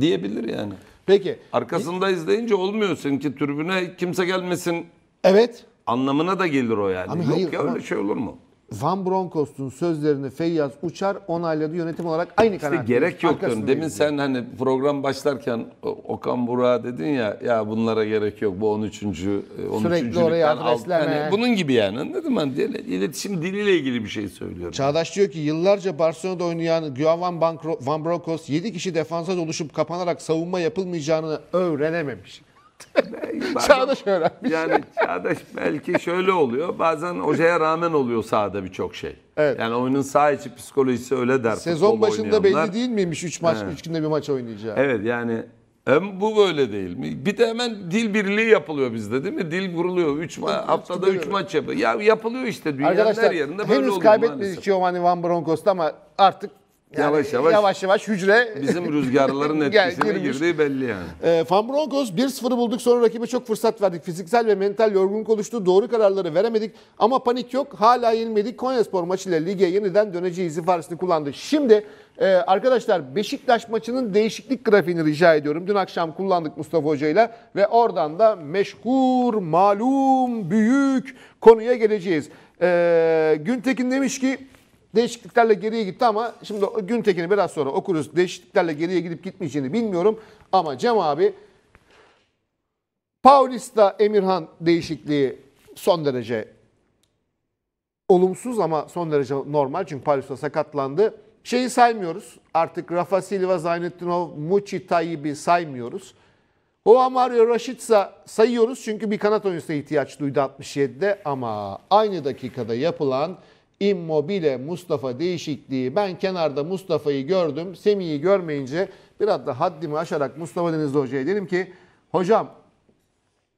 diyebilir yani. Peki. Arkasında izleyince olmuyorsun ki tribüne kimse gelmesin. Evet. Anlamına da gelir o yani. Ama Yok hayır, ya öyle şey olur mu? Van Bronckhorst'un sözlerini Feyyaz Uçar onayladı yönetim olarak aynı işte kanaat. gerek yok diyorum. Demin izliyor. sen hani program başlarken e, Okan Burak'a dedin ya ya bunlara gerek yok. Bu 13. 13. E, Sürekli oraya hani adresleme. Hani bunun gibi yani anladın mı? Hani iletişim diliyle ilgili bir şey söylüyorum. Çağdaş diyor ki yıllarca Barcelona'da oynayan Guillaume Van Bronckhorst 7 kişi defansa doluşup kapanarak savunma yapılmayacağını öğrenememiş bazen, çağdaş öğrenmiş. Yani çağdaş belki şöyle oluyor. Bazen hocaya rağmen oluyor sahada birçok şey. Evet. Yani oyunun saha içi psikolojisi öyle der. Sezon başında belli değil miymiş 3 maç 3 günde bir maç oynayacağı? Evet yani hem bu böyle değil mi? Bir de hemen dil birliği yapılıyor bizde değil mi? Dil vuruluyor. Üç ma haftada 3 maç yapıyor. Ya yapılıyor işte dünyanın Arkadaşlar, her yerinde böyle oluyor. Arkadaşlar henüz kaybetmedi Giovanni Van Bronckhorst'ta ama artık yani yavaş yavaş yavaş yavaş hücre bizim rüzgarların (laughs) etkisine girdiği belli yani. E, Van Bronckhorst 1-0'ı bulduk sonra rakibe çok fırsat verdik. Fiziksel ve mental yorgunluk oluştu. Doğru kararları veremedik ama panik yok. Hala yenilmedik. Konyaspor maçıyla lige yeniden döneceğiz ifadesini kullandı. Şimdi ee, arkadaşlar Beşiktaş maçının değişiklik grafiğini rica ediyorum. Dün akşam kullandık Mustafa Hoca ile ve oradan da meşhur, malum, büyük konuya geleceğiz. Ee, Güntekin demiş ki Değişikliklerle geriye gitti ama şimdi Güntekin'i biraz sonra okuruz. Değişikliklerle geriye gidip gitmeyeceğini bilmiyorum. Ama Cem abi Paulista Emirhan değişikliği son derece olumsuz ama son derece normal. Çünkü Paulista sakatlandı. Şeyi saymıyoruz. Artık Rafa Silva, Zaynettinov, Muçi Tayyip'i saymıyoruz. O Mario Rashica sayıyoruz çünkü bir kanat oyuncusuna ihtiyaç duydu 67'de ama aynı dakikada yapılan immobile Mustafa değişikliği. Ben kenarda Mustafa'yı gördüm. Semih'i görmeyince biraz da haddimi aşarak Mustafa Denizli Hoca'ya dedim ki hocam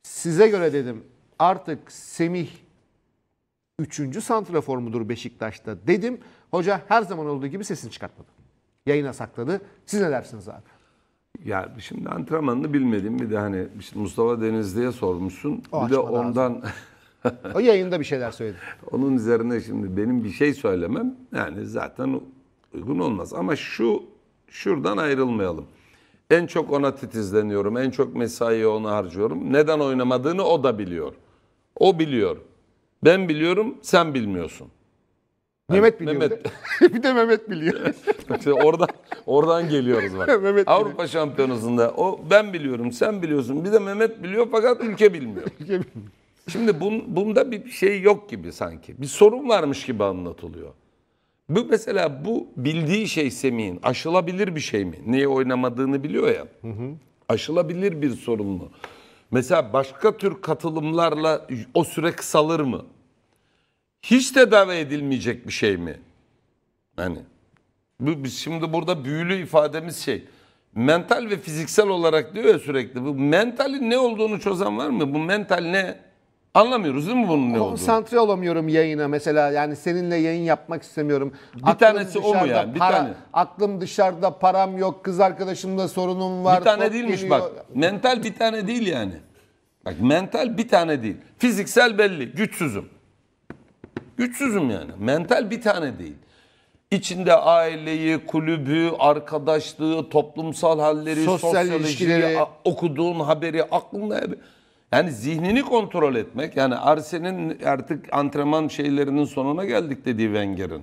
size göre dedim artık Semih 3. santrafor mudur Beşiktaş'ta dedim. Hoca her zaman olduğu gibi sesini çıkartmadı. Yayına sakladı. Siz ne dersiniz abi? Ya şimdi antrenmanını bilmedim. Bir de hani Mustafa Denizli'ye sormuşsun. O bir de ondan (laughs) O yayında bir şeyler söyledi. (laughs) Onun üzerine şimdi benim bir şey söylemem yani zaten uygun olmaz. Ama şu şuradan ayrılmayalım. En çok ona titizleniyorum. En çok mesaiyi ona harcıyorum. Neden oynamadığını o da biliyor. O biliyor. Ben biliyorum, sen bilmiyorsun. Mehmet biliyor. Mehmet. bir de (laughs) Mehmet biliyor. (laughs) işte oradan oradan geliyoruz bak. Mehmet Avrupa biliyor. Şampiyonası'nda o ben biliyorum, sen biliyorsun. Bir de Mehmet biliyor fakat ülke bilmiyor. ülke bilmiyor. Şimdi bun, bunda bir şey yok gibi sanki. Bir sorun varmış gibi anlatılıyor. Bu mesela bu bildiği şey Semih'in aşılabilir bir şey mi? Niye oynamadığını biliyor ya. Hı hı. Aşılabilir bir sorun mu? Mesela başka tür katılımlarla o süre kısalır mı? Hiç tedavi edilmeyecek bir şey mi? Hani bu, şimdi burada büyülü ifademiz şey mental ve fiziksel olarak diyor ya sürekli. Bu mentalin ne olduğunu çözen var mı? Bu mental ne? Anlamıyoruz değil mi bunun ne olduğunu? Konsantre olamıyorum yayına mesela. Yani seninle yayın yapmak istemiyorum. Bir aklım tanesi o mu yani? Bir para, tane. Aklım dışarıda, param yok, kız arkadaşımda sorunum var. Bir tane değilmiş geliyor. bak. Mental bir tane değil yani. Bak mental bir tane değil. Fiziksel belli, güçsüzüm. Güçsüzüm yani. Mental bir tane değil. İçinde aileyi, kulübü, arkadaşlığı, toplumsal halleri, sosyal, ilişkileri, okuduğun haberi aklında hep yani zihnini kontrol etmek. Yani Arsen'in artık antrenman şeylerinin sonuna geldik dediği Wenger'in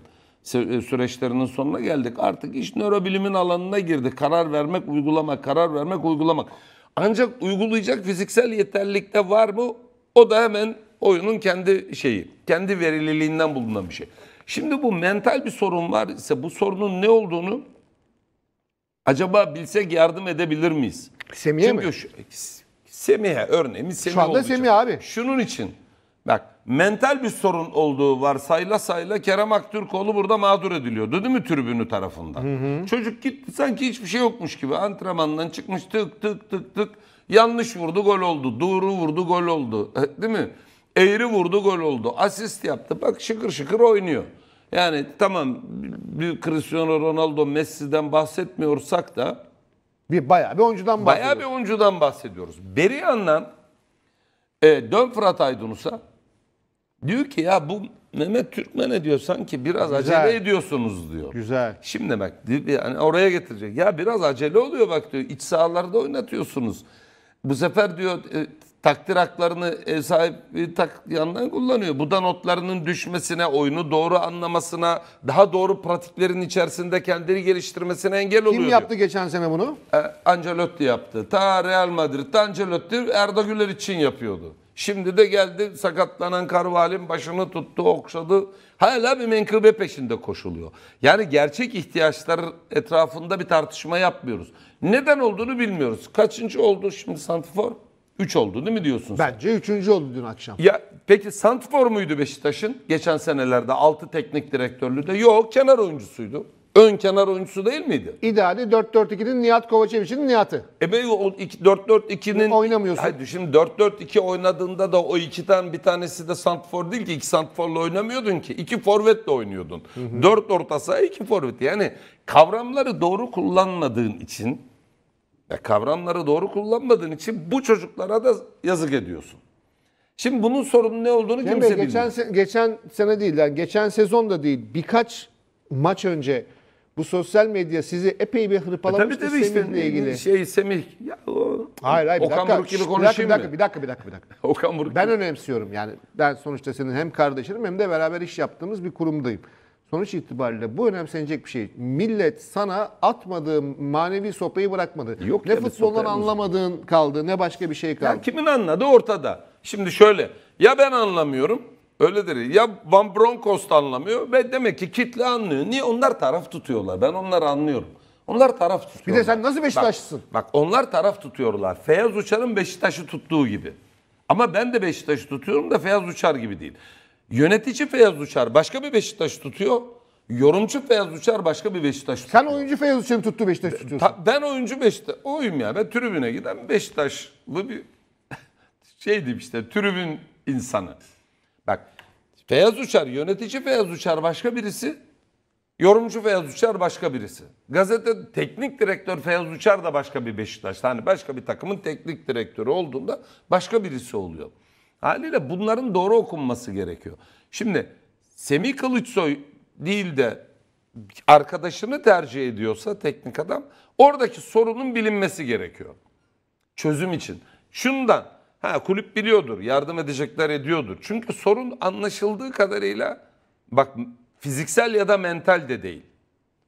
e, süreçlerinin sonuna geldik. Artık iş nörobilimin alanına girdi. Karar vermek, uygulamak, karar vermek, uygulamak. Ancak uygulayacak fiziksel yeterlikte var mı? O da hemen oyunun kendi şeyi, kendi verililiğinden bulunan bir şey. Şimdi bu mental bir sorun var ise bu sorunun ne olduğunu acaba bilsek yardım edebilir miyiz? Semiye mi? Şu, Semih'e örneğimiz Semih Şu anda Semih abi. Şunun için bak mental bir sorun olduğu varsayla sayla Kerem Aktürkoğlu burada mağdur ediliyor. Dedi mi tribünü tarafından? Hı hı. Çocuk gitti sanki hiçbir şey yokmuş gibi antrenmandan çıkmış tık tık tık tık yanlış vurdu gol oldu. Doğru vurdu gol oldu. (laughs) Değil mi? Eğri vurdu gol oldu. Asist yaptı. Bak şıkır şıkır oynuyor. Yani tamam bir Cristiano Ronaldo Messi'den bahsetmiyorsak da bir bayağı bir oyuncudan bahsediyoruz. Bayağı bir oyuncudan bahsediyoruz. Beri yandan e, dön Fırat Aydınus'a diyor ki ya bu Mehmet Türkmen'e diyor sanki biraz Güzel. acele ediyorsunuz diyor. Güzel. Şimdi bak yani oraya getirecek. Ya biraz acele oluyor bak diyor. İç sahalarda oynatıyorsunuz. Bu sefer diyor e, takdir haklarını ev sahibi tak yandan kullanıyor. Bu da notlarının düşmesine, oyunu doğru anlamasına, daha doğru pratiklerin içerisinde kendini geliştirmesine engel oluyor. Kim yaptı diyor. geçen sene bunu? E, Ancelotti yaptı. Ta Real Madrid'de Ancelotti Erda Güler için yapıyordu. Şimdi de geldi sakatlanan Karval'in başını tuttu, okşadı. Hala bir menkıbe peşinde koşuluyor. Yani gerçek ihtiyaçlar etrafında bir tartışma yapmıyoruz. Neden olduğunu bilmiyoruz. Kaçıncı oldu şimdi Santifor? 3 oldu değil mi diyorsun sen? Bence üçüncü oldu dün akşam. Ya peki Santfor muydu Beşiktaş'ın? Geçen senelerde 6 teknik direktörlüğü de yok kenar oyuncusuydu. Ön kenar oyuncusu değil miydi? İdeali 4-4-2'nin Nihat Kovačević'in Nihat'ı. E be 4-4-2'nin... Oynamıyorsun. Hayır şimdi 4-4-2 oynadığında da o ikiden bir tanesi de Santfor değil ki. iki Santfor'la oynamıyordun ki. İki forvetle oynuyordun. 4 orta saha iki forvet. Yani kavramları doğru kullanmadığın için ya kavramları doğru kullanmadığın için bu çocuklara da yazık ediyorsun. Şimdi bunun sorunun ne olduğunu Cem kimse Bey, geçen bilmiyor. Se- geçen sene değil, yani geçen sezon da değil, birkaç maç önce bu sosyal medya sizi epey bir hırpalamıştı e tabii, tabii Semih'le işte, ilgili. Şey Semih, ya o, hayır, hayır, Okan dakika, Buruk gibi konuşayım bir dakika, mı? Bir dakika, bir dakika, bir dakika. Okan Buruk ben gibi. önemsiyorum yani. Ben sonuçta senin hem kardeşinim hem de beraber iş yaptığımız bir kurumdayım. Sonuç itibariyle bu önemsenecek bir şey. Millet sana atmadığı manevi sopayı bırakmadı. Yok ne futboldan anlamadığın mı? kaldı ne başka bir şey kaldı. Ya kimin anladı ortada. Şimdi şöyle ya ben anlamıyorum öyledir. Ya Van Bronckhorst anlamıyor ve demek ki kitle anlıyor. Niye? Onlar taraf tutuyorlar. Ben onları anlıyorum. Onlar taraf tutuyorlar. Bir de sen nasıl Beşiktaşlısın? Bak, bak onlar taraf tutuyorlar. Feyyaz Uçar'ın Beşiktaş'ı tuttuğu gibi. Ama ben de Beşiktaş'ı tutuyorum da Feyyaz Uçar gibi değil. Yönetici Feyyaz Uçar başka bir Beşiktaş tutuyor. Yorumcu Feyyaz Uçar başka bir Beşiktaş tutuyor. Sen oyuncu Feyyaz Uçar'ı tuttu Beşiktaş tutuyorsun. Ta, ben oyuncu Beşiktaş. Oyum ya. Ben tribüne giden Beşiktaşlı bir (laughs) şeydim işte tribün insanı. Bak Feyyaz Uçar yönetici Feyyaz Uçar başka birisi. Yorumcu Feyyaz Uçar başka birisi. Gazete teknik direktör Feyyaz Uçar da başka bir Beşiktaş. Hani başka bir takımın teknik direktörü olduğunda başka birisi oluyor. Haliyle bunların doğru okunması gerekiyor. Şimdi Semih Kılıçsoy değil de arkadaşını tercih ediyorsa teknik adam oradaki sorunun bilinmesi gerekiyor. Çözüm için. Şundan ha kulüp biliyordur, yardım edecekler ediyordur. Çünkü sorun anlaşıldığı kadarıyla bak fiziksel ya da mental de değil.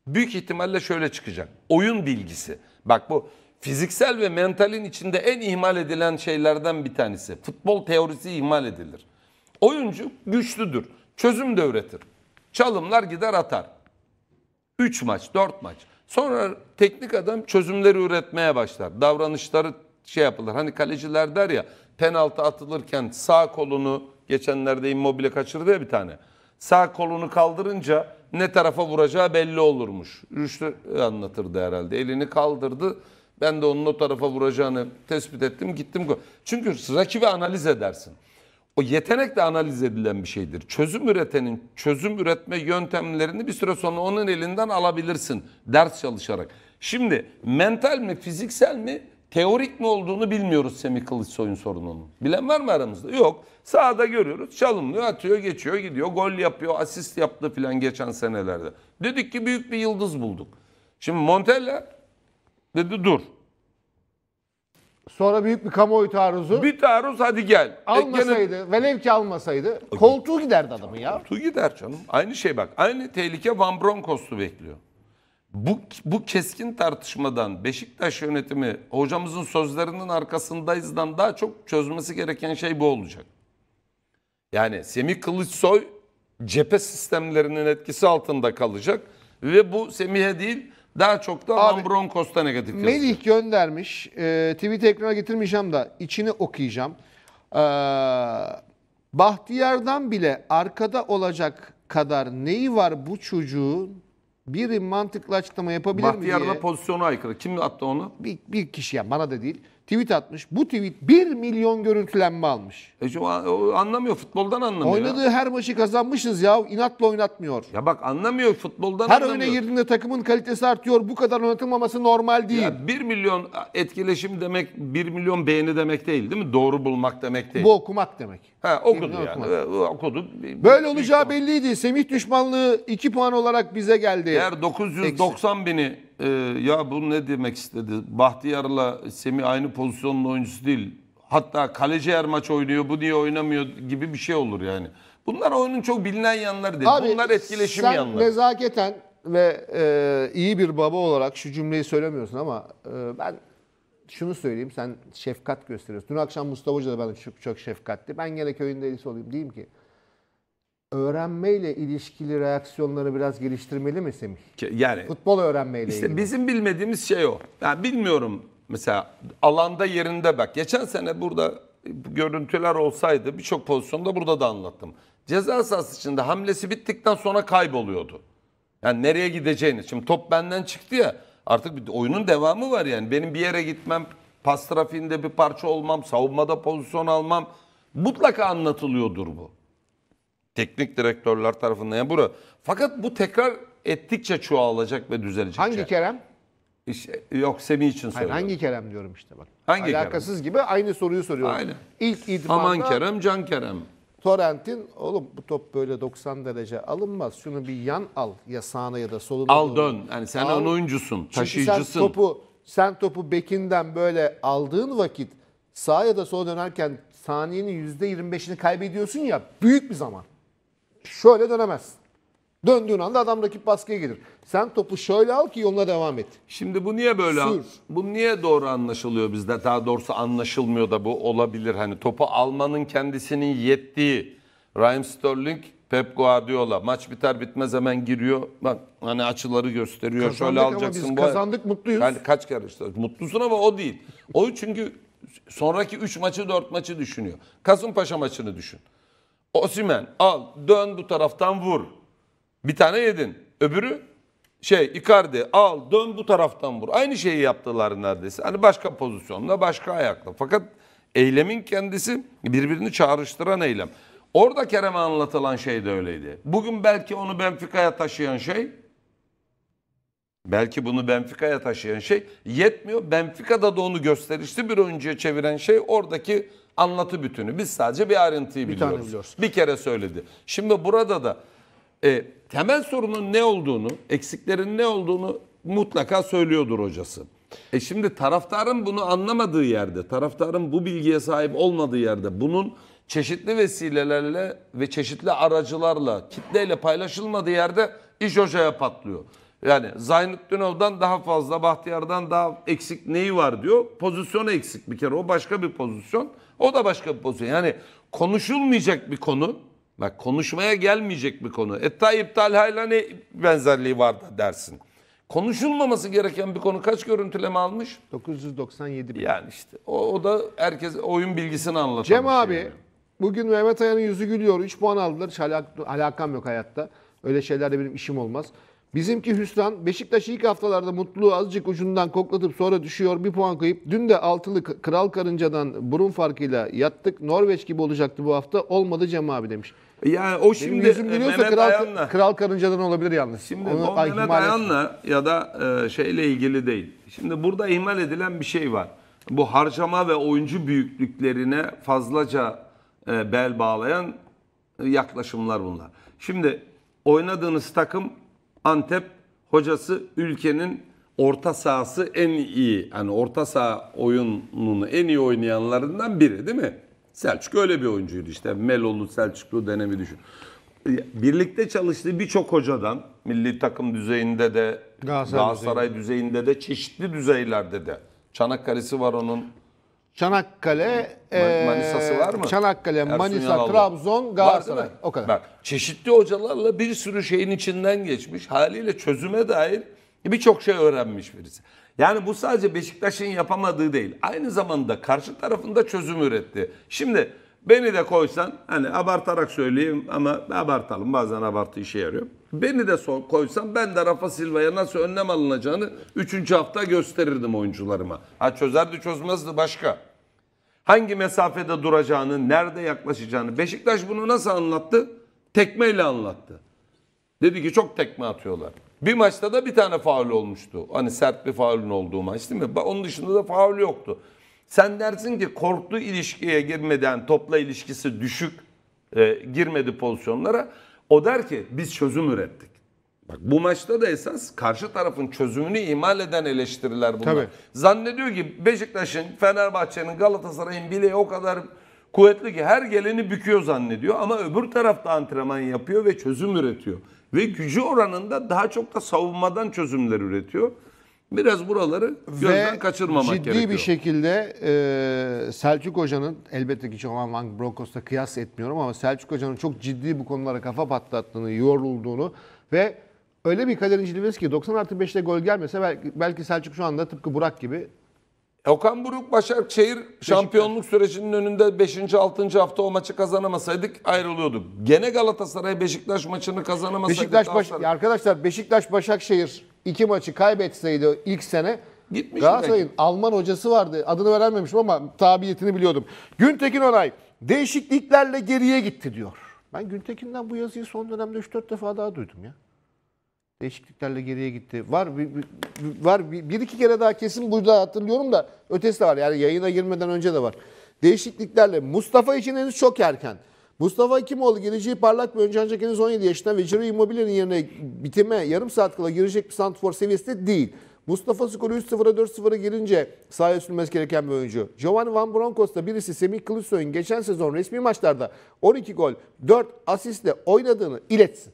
Büyük ihtimalle şöyle çıkacak. Oyun bilgisi. Bak bu fiziksel ve mentalin içinde en ihmal edilen şeylerden bir tanesi. Futbol teorisi ihmal edilir. Oyuncu güçlüdür. Çözüm de üretir. Çalımlar gider atar. 3 maç, 4 maç. Sonra teknik adam çözümleri üretmeye başlar. Davranışları şey yapılır. Hani kaleciler der ya penaltı atılırken sağ kolunu geçenlerde immobile kaçırdı ya bir tane. Sağ kolunu kaldırınca ne tarafa vuracağı belli olurmuş. Rüştü anlatırdı herhalde. Elini kaldırdı ben de onun o tarafa vuracağını tespit ettim gittim. Çünkü rakibi analiz edersin. O yetenek de analiz edilen bir şeydir. Çözüm üretenin çözüm üretme yöntemlerini bir süre sonra onun elinden alabilirsin ders çalışarak. Şimdi mental mi fiziksel mi teorik mi olduğunu bilmiyoruz Semih Kılıçsoy'un sorununun. Bilen var mı aramızda? Yok. Sahada görüyoruz çalımlıyor atıyor geçiyor gidiyor gol yapıyor asist yaptı filan geçen senelerde. Dedik ki büyük bir yıldız bulduk. Şimdi Montella Dedi dur. Sonra büyük bir kamuoyu taarruzu. Bir taarruz hadi gel. E, almasaydı, gene... velev ki almasaydı e, koltuğu giderdi adamı ya. Koltuğu gider canım. Aynı şey bak. Aynı tehlike Van Bronckhorst'u bekliyor. Bu, bu keskin tartışmadan Beşiktaş yönetimi hocamızın sözlerinin arkasındayızdan daha çok çözmesi gereken şey bu olacak. Yani Semih Kılıçsoy cephe sistemlerinin etkisi altında kalacak ve bu Semih'e değil daha çok da Abi, Van Bronckhorst'a negatif yazıyor. Melih göndermiş. E, tweet'i ekrana getirmeyeceğim da içini okuyacağım. E, Bahtiyar'dan bile arkada olacak kadar neyi var bu çocuğun biri mantıklı açıklama yapabilir Bahtiyar'da mi diye. Bahtiyar'da pozisyona aykırı. Kim attı onu? Bir, bir kişi yani bana da değil tweet atmış. Bu tweet 1 milyon görüntülenme almış. E şu an, o anlamıyor futboldan anlamıyor. Oynadığı her maçı kazanmışız ya İnatla oynatmıyor. Ya bak anlamıyor futboldan her anlamıyor. Her oyuna girdiğinde takımın kalitesi artıyor. Bu kadar oynatılmaması normal değil. Ya 1 milyon etkileşim demek 1 milyon beğeni demek değil değil mi? Doğru bulmak demek değil. Bu okumak demek. Ha, okudu yani. Okumadı. Böyle olacağı belliydi. Semih düşmanlığı 2 puan olarak bize geldi. Eğer 990 bini e, ya bu ne demek istedi? Bahtiyar'la Semih aynı pozisyonun oyuncusu değil. Hatta kaleci her maç oynuyor bu niye oynamıyor gibi bir şey olur yani. Bunlar oyunun çok bilinen yanları değil. Abi, Bunlar etkileşim sen yanları. nezaketen ve e, iyi bir baba olarak şu cümleyi söylemiyorsun ama e, ben şunu söyleyeyim sen şefkat gösteriyorsun. Dün akşam Mustafa Hoca da bana çok, çok şefkatli. Ben gene köyünde delisi olayım diyeyim ki öğrenmeyle ilişkili reaksiyonları biraz geliştirmeli mi Semih? Yani futbol öğrenmeyle işte ilgili. bizim bilmediğimiz şey o. Yani bilmiyorum mesela alanda yerinde bak. Geçen sene burada görüntüler olsaydı birçok pozisyonda burada da anlattım. Ceza sahası içinde hamlesi bittikten sonra kayboluyordu. Yani nereye gideceğini. Şimdi top benden çıktı ya Artık bir oyunun devamı var yani. Benim bir yere gitmem, pas trafiğinde bir parça olmam, savunmada pozisyon almam mutlaka anlatılıyordur bu. Teknik direktörler tarafından. Yani bura. Fakat bu tekrar ettikçe çoğalacak ve düzelecek. Hangi Kerem? İşte, yok Semih için Hayır, hangi Kerem diyorum işte bak. Hangi Alakasız Kerem? gibi aynı soruyu soruyorum. Aynen. İlk idmanda... Aman Kerem, Can Kerem. Torrent'in oğlum bu top böyle 90 derece alınmaz. Şunu bir yan al ya sağına ya da soluna. Al doğru. dön. Yani sen al. oyuncusun, taşıyıcısın. Çünkü sen topu sen topu bekinden böyle aldığın vakit sağ ya da sola dönerken saniyenin %25'ini kaybediyorsun ya büyük bir zaman. Şöyle dönemezsin. Döndüğün anda adam rakip baskıya gelir. Sen topu şöyle al ki yoluna devam et. Şimdi bu niye böyle? Sür. Bu niye doğru anlaşılıyor bizde? Daha doğrusu anlaşılmıyor da bu olabilir. Hani topu almanın kendisinin yettiği Raheem Sterling Pep Guardiola maç biter bitmez hemen giriyor. Bak hani açıları gösteriyor. Kazandık Şöyle alacaksın. Ama biz kazandık mutluyuz. Yani kaç kere işte. Mutlusun ama o değil. O (laughs) çünkü sonraki 3 maçı 4 maçı düşünüyor. Kasımpaşa maçını düşün. Osimen al dön bu taraftan vur. Bir tane yedin. Öbürü şey Icardi al dön bu taraftan vur. Aynı şeyi yaptılar neredeyse. Hani başka pozisyonla başka ayakla. Fakat eylemin kendisi birbirini çağrıştıran eylem. Orada Kerem'e anlatılan şey de öyleydi. Bugün belki onu Benfica'ya taşıyan şey belki bunu Benfica'ya taşıyan şey yetmiyor. Benfica'da da onu gösterişli bir oyuncuya çeviren şey oradaki anlatı bütünü. Biz sadece bir ayrıntıyı bir biliyoruz. biliyoruz. Bir kere söyledi. Şimdi burada da e, temel sorunun ne olduğunu, eksiklerin ne olduğunu mutlaka söylüyordur hocası. E şimdi taraftarın bunu anlamadığı yerde, taraftarın bu bilgiye sahip olmadığı yerde bunun çeşitli vesilelerle ve çeşitli aracılarla, kitleyle paylaşılmadığı yerde iş hocaya patlıyor. Yani Zaynettinov'dan daha fazla, Bahtiyar'dan daha eksik neyi var diyor. Pozisyon eksik bir kere. O başka bir pozisyon. O da başka bir pozisyon. Yani konuşulmayacak bir konu Bak konuşmaya gelmeyecek bir konu. Etta iptalhayla ne benzerliği vardı dersin. Konuşulmaması gereken bir konu kaç görüntüleme almış? 997 bin. Yani işte o, o da herkes oyun bilgisini anlatıyor. Cem abi yani. bugün Mehmet Ayan'ın yüzü gülüyor. 3 puan aldılar. Hiç alak- alakam yok hayatta. Öyle şeylerde benim işim olmaz. Bizimki Hüsran Beşiktaş'ı ilk haftalarda mutluluğu azıcık ucundan koklatıp sonra düşüyor bir puan koyup. Dün de altılı Kral Karınca'dan burun farkıyla yattık. Norveç gibi olacaktı bu hafta olmadı Cem abi demiş. Yani o şimdi Benim yüzüm gülüyorsa Kral, Kral Karınca'dan olabilir yalnız. Şimdi Onu, ay, Mehmet Ayan'la ya da e, şeyle ilgili değil. Şimdi burada ihmal edilen bir şey var. Bu harcama ve oyuncu büyüklüklerine fazlaca e, bel bağlayan e, yaklaşımlar bunlar. Şimdi oynadığınız takım Antep hocası ülkenin orta sahası en iyi. Yani orta saha oyununu en iyi oynayanlarından biri değil mi? Selçuk öyle bir oyuncuydu işte. Melolu, Selçuklu denemi düşün. E, birlikte çalıştığı birçok hocadan milli takım düzeyinde de Galatasaray, Galatasaray düzeyinde de çeşitli düzeylerde de. Çanakkale'si var onun. Çanakkale, e, Manisa'sı var mı? Çanakkale, Ersun Manisa, Yanal'da. Trabzon, Galatasaray. Var, o kadar. Bak, çeşitli hocalarla bir sürü şeyin içinden geçmiş. Haliyle çözüme dair birçok şey öğrenmiş birisi. Yani bu sadece Beşiktaş'ın yapamadığı değil. Aynı zamanda karşı tarafında çözüm üretti. Şimdi beni de koysan hani abartarak söyleyeyim ama abartalım bazen abartı işe yarıyor. Beni de koysan ben de Rafa Silva'ya nasıl önlem alınacağını 3. hafta gösterirdim oyuncularıma. Ha çözerdi çözmezdi başka. Hangi mesafede duracağını, nerede yaklaşacağını. Beşiktaş bunu nasıl anlattı? Tekmeyle anlattı. Dedi ki çok tekme atıyorlar. Bir maçta da bir tane faul olmuştu. Hani sert bir faulün olduğu maç değil mi? Onun dışında da faul yoktu. Sen dersin ki korktu ilişkiye girmeden topla ilişkisi düşük e, girmedi pozisyonlara. O der ki biz çözüm ürettik. Bak bu maçta da esas karşı tarafın çözümünü imal eden eleştiriler bunlar. Tabii. Zannediyor ki Beşiktaş'ın, Fenerbahçe'nin, Galatasaray'ın bileği o kadar kuvvetli ki her geleni büküyor zannediyor. Ama öbür tarafta antrenman yapıyor ve çözüm üretiyor. Ve gücü oranında daha çok da savunmadan çözümler üretiyor. Biraz buraları gözden Ve kaçırmamak ciddi gerekiyor. ciddi bir şekilde e, Selçuk Hoca'nın, elbette ki Çoman Van Broncos'ta kıyas etmiyorum ama Selçuk Hoca'nın çok ciddi bu konulara kafa patlattığını, yorulduğunu ve öyle bir kaderin cilvesi ki 90 artı 5'te gol gelmese belki, belki Selçuk şu anda tıpkı Burak gibi Okan Buruk Başakşehir şampiyonluk sürecinin önünde 5. 6. hafta o maçı kazanamasaydık ayrılıyorduk. Gene Galatasaray Beşiktaş maçını kazanamasaydık. Beşiktaş baş... Ya arkadaşlar Beşiktaş Başakşehir iki maçı kaybetseydi ilk sene Gitmiş Galatasaray'ın belki. Alman hocası vardı. Adını vermemişim ama tabiyetini biliyordum. Güntekin Onay değişikliklerle geriye gitti diyor. Ben Güntekin'den bu yazıyı son dönemde 3-4 defa daha duydum ya değişikliklerle geriye gitti. Var bir, bir, var bir, bir iki kere daha kesin burada hatırlıyorum da ötesi de var. Yani yayına girmeden önce de var. Değişikliklerle Mustafa için henüz çok erken. Mustafa Hekimoğlu geleceği parlak bir önce ancak henüz 17 yaşında ve Ciro Immobile'nin yerine bitime yarım saat kala girecek bir santifor seviyesinde değil. Mustafa skoru 3-0'a 4-0'a gelince sahaya sürülmesi gereken bir oyuncu. Giovanni Van Broncos'ta birisi Semih Kılıçsoy'un geçen sezon resmi maçlarda 12 gol, 4 asistle oynadığını iletsin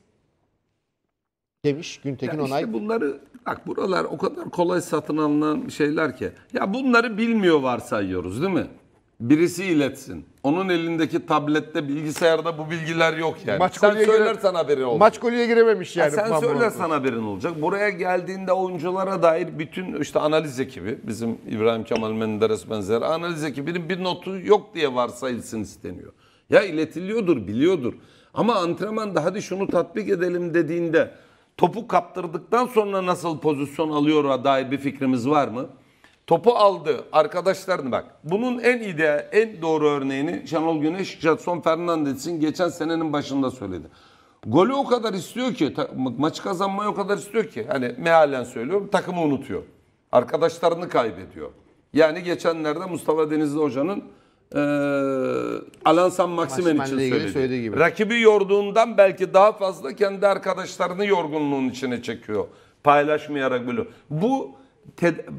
demiş Güntekin işte Onay. İşte bunları bak buralar o kadar kolay satın alınan şeyler ki. Ya bunları bilmiyor varsayıyoruz değil mi? Birisi iletsin. Onun elindeki tablette, bilgisayarda bu bilgiler yok yani. Maç sen söylersen gire... haberin olacak. Maç golüye girememiş yani. Ya sen söylersen haberin olacak. Buraya geldiğinde oyunculara dair bütün işte analiz ekibi, bizim İbrahim Kemal Menderes benzeri analiz ekibinin bir notu yok diye varsayılsın isteniyor. Ya iletiliyordur, biliyordur. Ama antrenmanda hadi şunu tatbik edelim dediğinde topu kaptırdıktan sonra nasıl pozisyon alıyor dair bir fikrimiz var mı? Topu aldı. Arkadaşlarını bak. Bunun en ideal, en doğru örneğini Şenol Güneş, Jadson Fernandes'in geçen senenin başında söyledi. Golü o kadar istiyor ki, maçı kazanmayı o kadar istiyor ki. Hani mealen söylüyorum, takımı unutuyor. Arkadaşlarını kaybediyor. Yani geçenlerde Mustafa Denizli Hoca'nın ee, Alan San Maksimen için söyledi. söylediği gibi. Rakibi yorduğundan belki daha fazla kendi arkadaşlarını yorgunluğun içine çekiyor. Paylaşmayarak böyle. Bu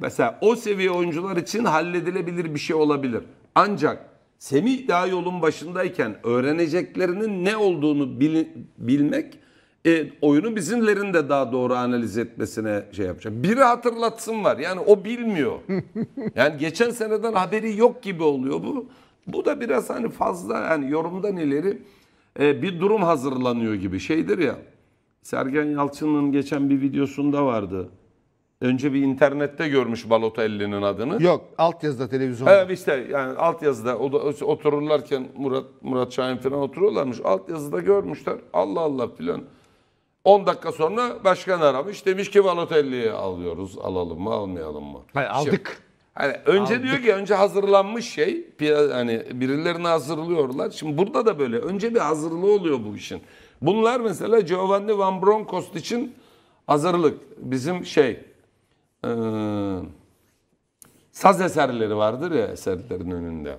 mesela o seviye oyuncular için halledilebilir bir şey olabilir. Ancak Semih daha yolun başındayken öğreneceklerinin ne olduğunu bili- bilmek e, oyunu bizimlerin de daha doğru analiz etmesine şey yapacak. Biri hatırlatsın var. Yani o bilmiyor. (laughs) yani geçen seneden haberi yok gibi oluyor bu. Bu da biraz hani fazla yani yorumdan ileri e, bir durum hazırlanıyor gibi şeydir ya. Sergen Yalçın'ın geçen bir videosunda vardı. Önce bir internette görmüş Balotelli'nin adını. Yok, altyazıda televizyonda. Evet işte yani altyazıda o otururlarken Murat Murat Şahin falan oturuyorlarmış. Altyazıda görmüşler. Allah Allah filan. 10 dakika sonra başkan aramış. Demiş ki Balotelli'yi alıyoruz. Alalım mı almayalım mı? Hayır şey, aldık. Şimdi, hani önce aldık. diyor ki önce hazırlanmış şey. Hani birilerini hazırlıyorlar. Şimdi burada da böyle. Önce bir hazırlığı oluyor bu işin. Bunlar mesela Giovanni Van Bronckhorst için hazırlık. Bizim şey e, saz eserleri vardır ya eserlerin önünde.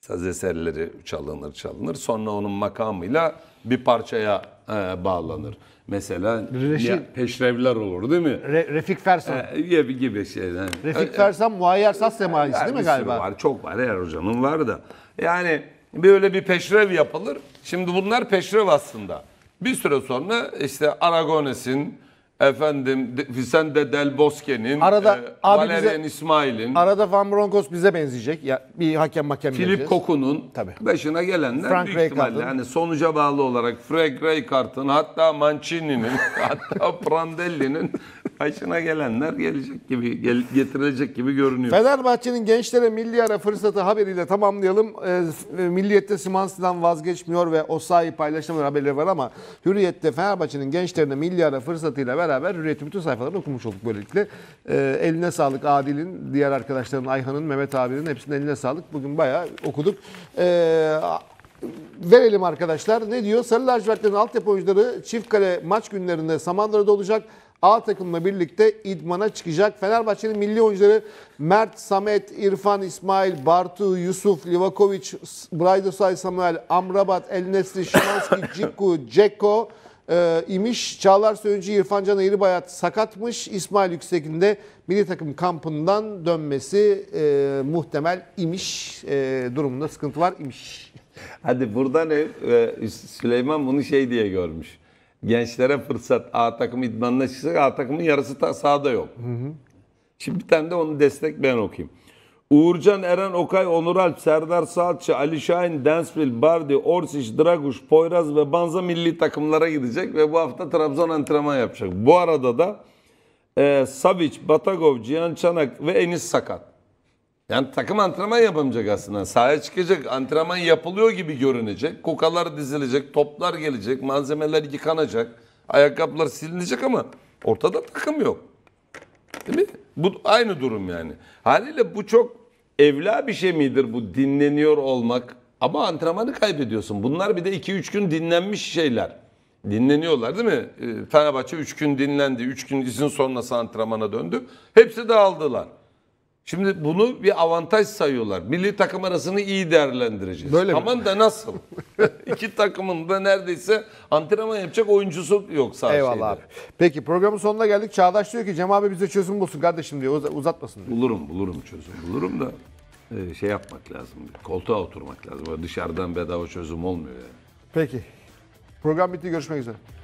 Saz eserleri çalınır çalınır. Sonra onun makamıyla bir parçaya e, bağlanır. Mesela Reşit- peşrevler olur değil mi? Re- Refik Fersan. E, gibi, gibi şeyden. Refik e, e, Fersan Muayyer Saz Semaisi Yani değil mi galiba? Var, çok var. Her hocanın var da. Yani böyle bir peşrev yapılır. Şimdi bunlar peşrev aslında. Bir süre sonra işte Aragones'in, efendim Vicente Del Bosque'nin, arada e, Valerian İsmail'in. Arada Van Bronckhorst bize benzeyecek. Ya bir hakem hakem Philip Koku'nun başına gelenler Frank büyük Ray ihtimalle yani sonuca bağlı olarak Frank Ray Kart'ın hatta Mancini'nin (laughs) hatta Prandelli'nin Başına gelenler gelecek gibi, gel, getirilecek gibi görünüyor. Fenerbahçe'nin gençlere milli ara fırsatı haberiyle tamamlayalım. Ee, e, milliyette Simansi'den vazgeçmiyor ve o Osayi paylaşımları haberleri var ama Hürriyet'te Fenerbahçe'nin gençlerine milli ara fırsatıyla beraber Hürriyet'in bütün sayfalarını okumuş olduk böylelikle. E, eline sağlık Adil'in, diğer arkadaşların Ayhan'ın, Mehmet abinin hepsinin eline sağlık. Bugün bayağı okuduk. E, verelim arkadaşlar. Ne diyor? Sarı lacivertlerin altyapı oyuncuları çift kale maç günlerinde Samandıra'da olacak. A takımla birlikte idmana çıkacak. Fenerbahçe'nin milli oyuncuları Mert, Samet, İrfan, İsmail, Bartu, Yusuf, Livakovic, Braydosay, Samuel, Amrabat, El Nesri, Şimanski, (coughs) Cikku, Ceko e, imiş. Çağlar Söyüncü, İrfan Can Eğribayat sakatmış. İsmail yüksekinde milli takım kampından dönmesi e, muhtemel imiş. E, durumunda sıkıntı var imiş. Hadi buradan e, Süleyman bunu şey diye görmüş. Gençlere fırsat. A takımı idmanına çıksak A takımın yarısı ta sahada yok. Hı hı. Şimdi bir tane de onu destek ben okuyayım. Uğurcan, Eren Okay, Onur Alp, Serdar Salça, Ali Şahin, Densville, Bardi, Orsic, Draguş, Poyraz ve Banza milli takımlara gidecek ve bu hafta Trabzon antrenman yapacak. Bu arada da e, Savic, Batagov, Cihan Çanak ve Enis Sakat. Yani takım antrenman yapamayacak aslında. Sahaya çıkacak, antrenman yapılıyor gibi görünecek. Kokalar dizilecek, toplar gelecek, malzemeler yıkanacak, ayakkabılar silinecek ama ortada takım yok. Değil mi? Bu aynı durum yani. Haliyle bu çok evla bir şey midir bu dinleniyor olmak? Ama antrenmanı kaybediyorsun. Bunlar bir de 2-3 gün dinlenmiş şeyler. Dinleniyorlar değil mi? Ee, Fenerbahçe 3 gün dinlendi. 3 gün izin sonrası antrenmana döndü. Hepsi de aldılar. Şimdi bunu bir avantaj sayıyorlar. Milli takım arasını iyi değerlendireceğiz. Böyle Aman mi? da nasıl? (laughs) İki takımın da neredeyse antrenman yapacak oyuncusu yok sadece. Eyvallah şeyde. abi. Peki programın sonuna geldik. Çağdaş diyor ki Cem abi bize çözüm bulsun kardeşim diyor. Uzatmasın diyor. Bulurum bulurum çözüm. Bulurum da e, şey yapmak lazım. Koltuğa oturmak lazım. Böyle dışarıdan bedava çözüm olmuyor yani. Peki. Program bitti. Görüşmek üzere.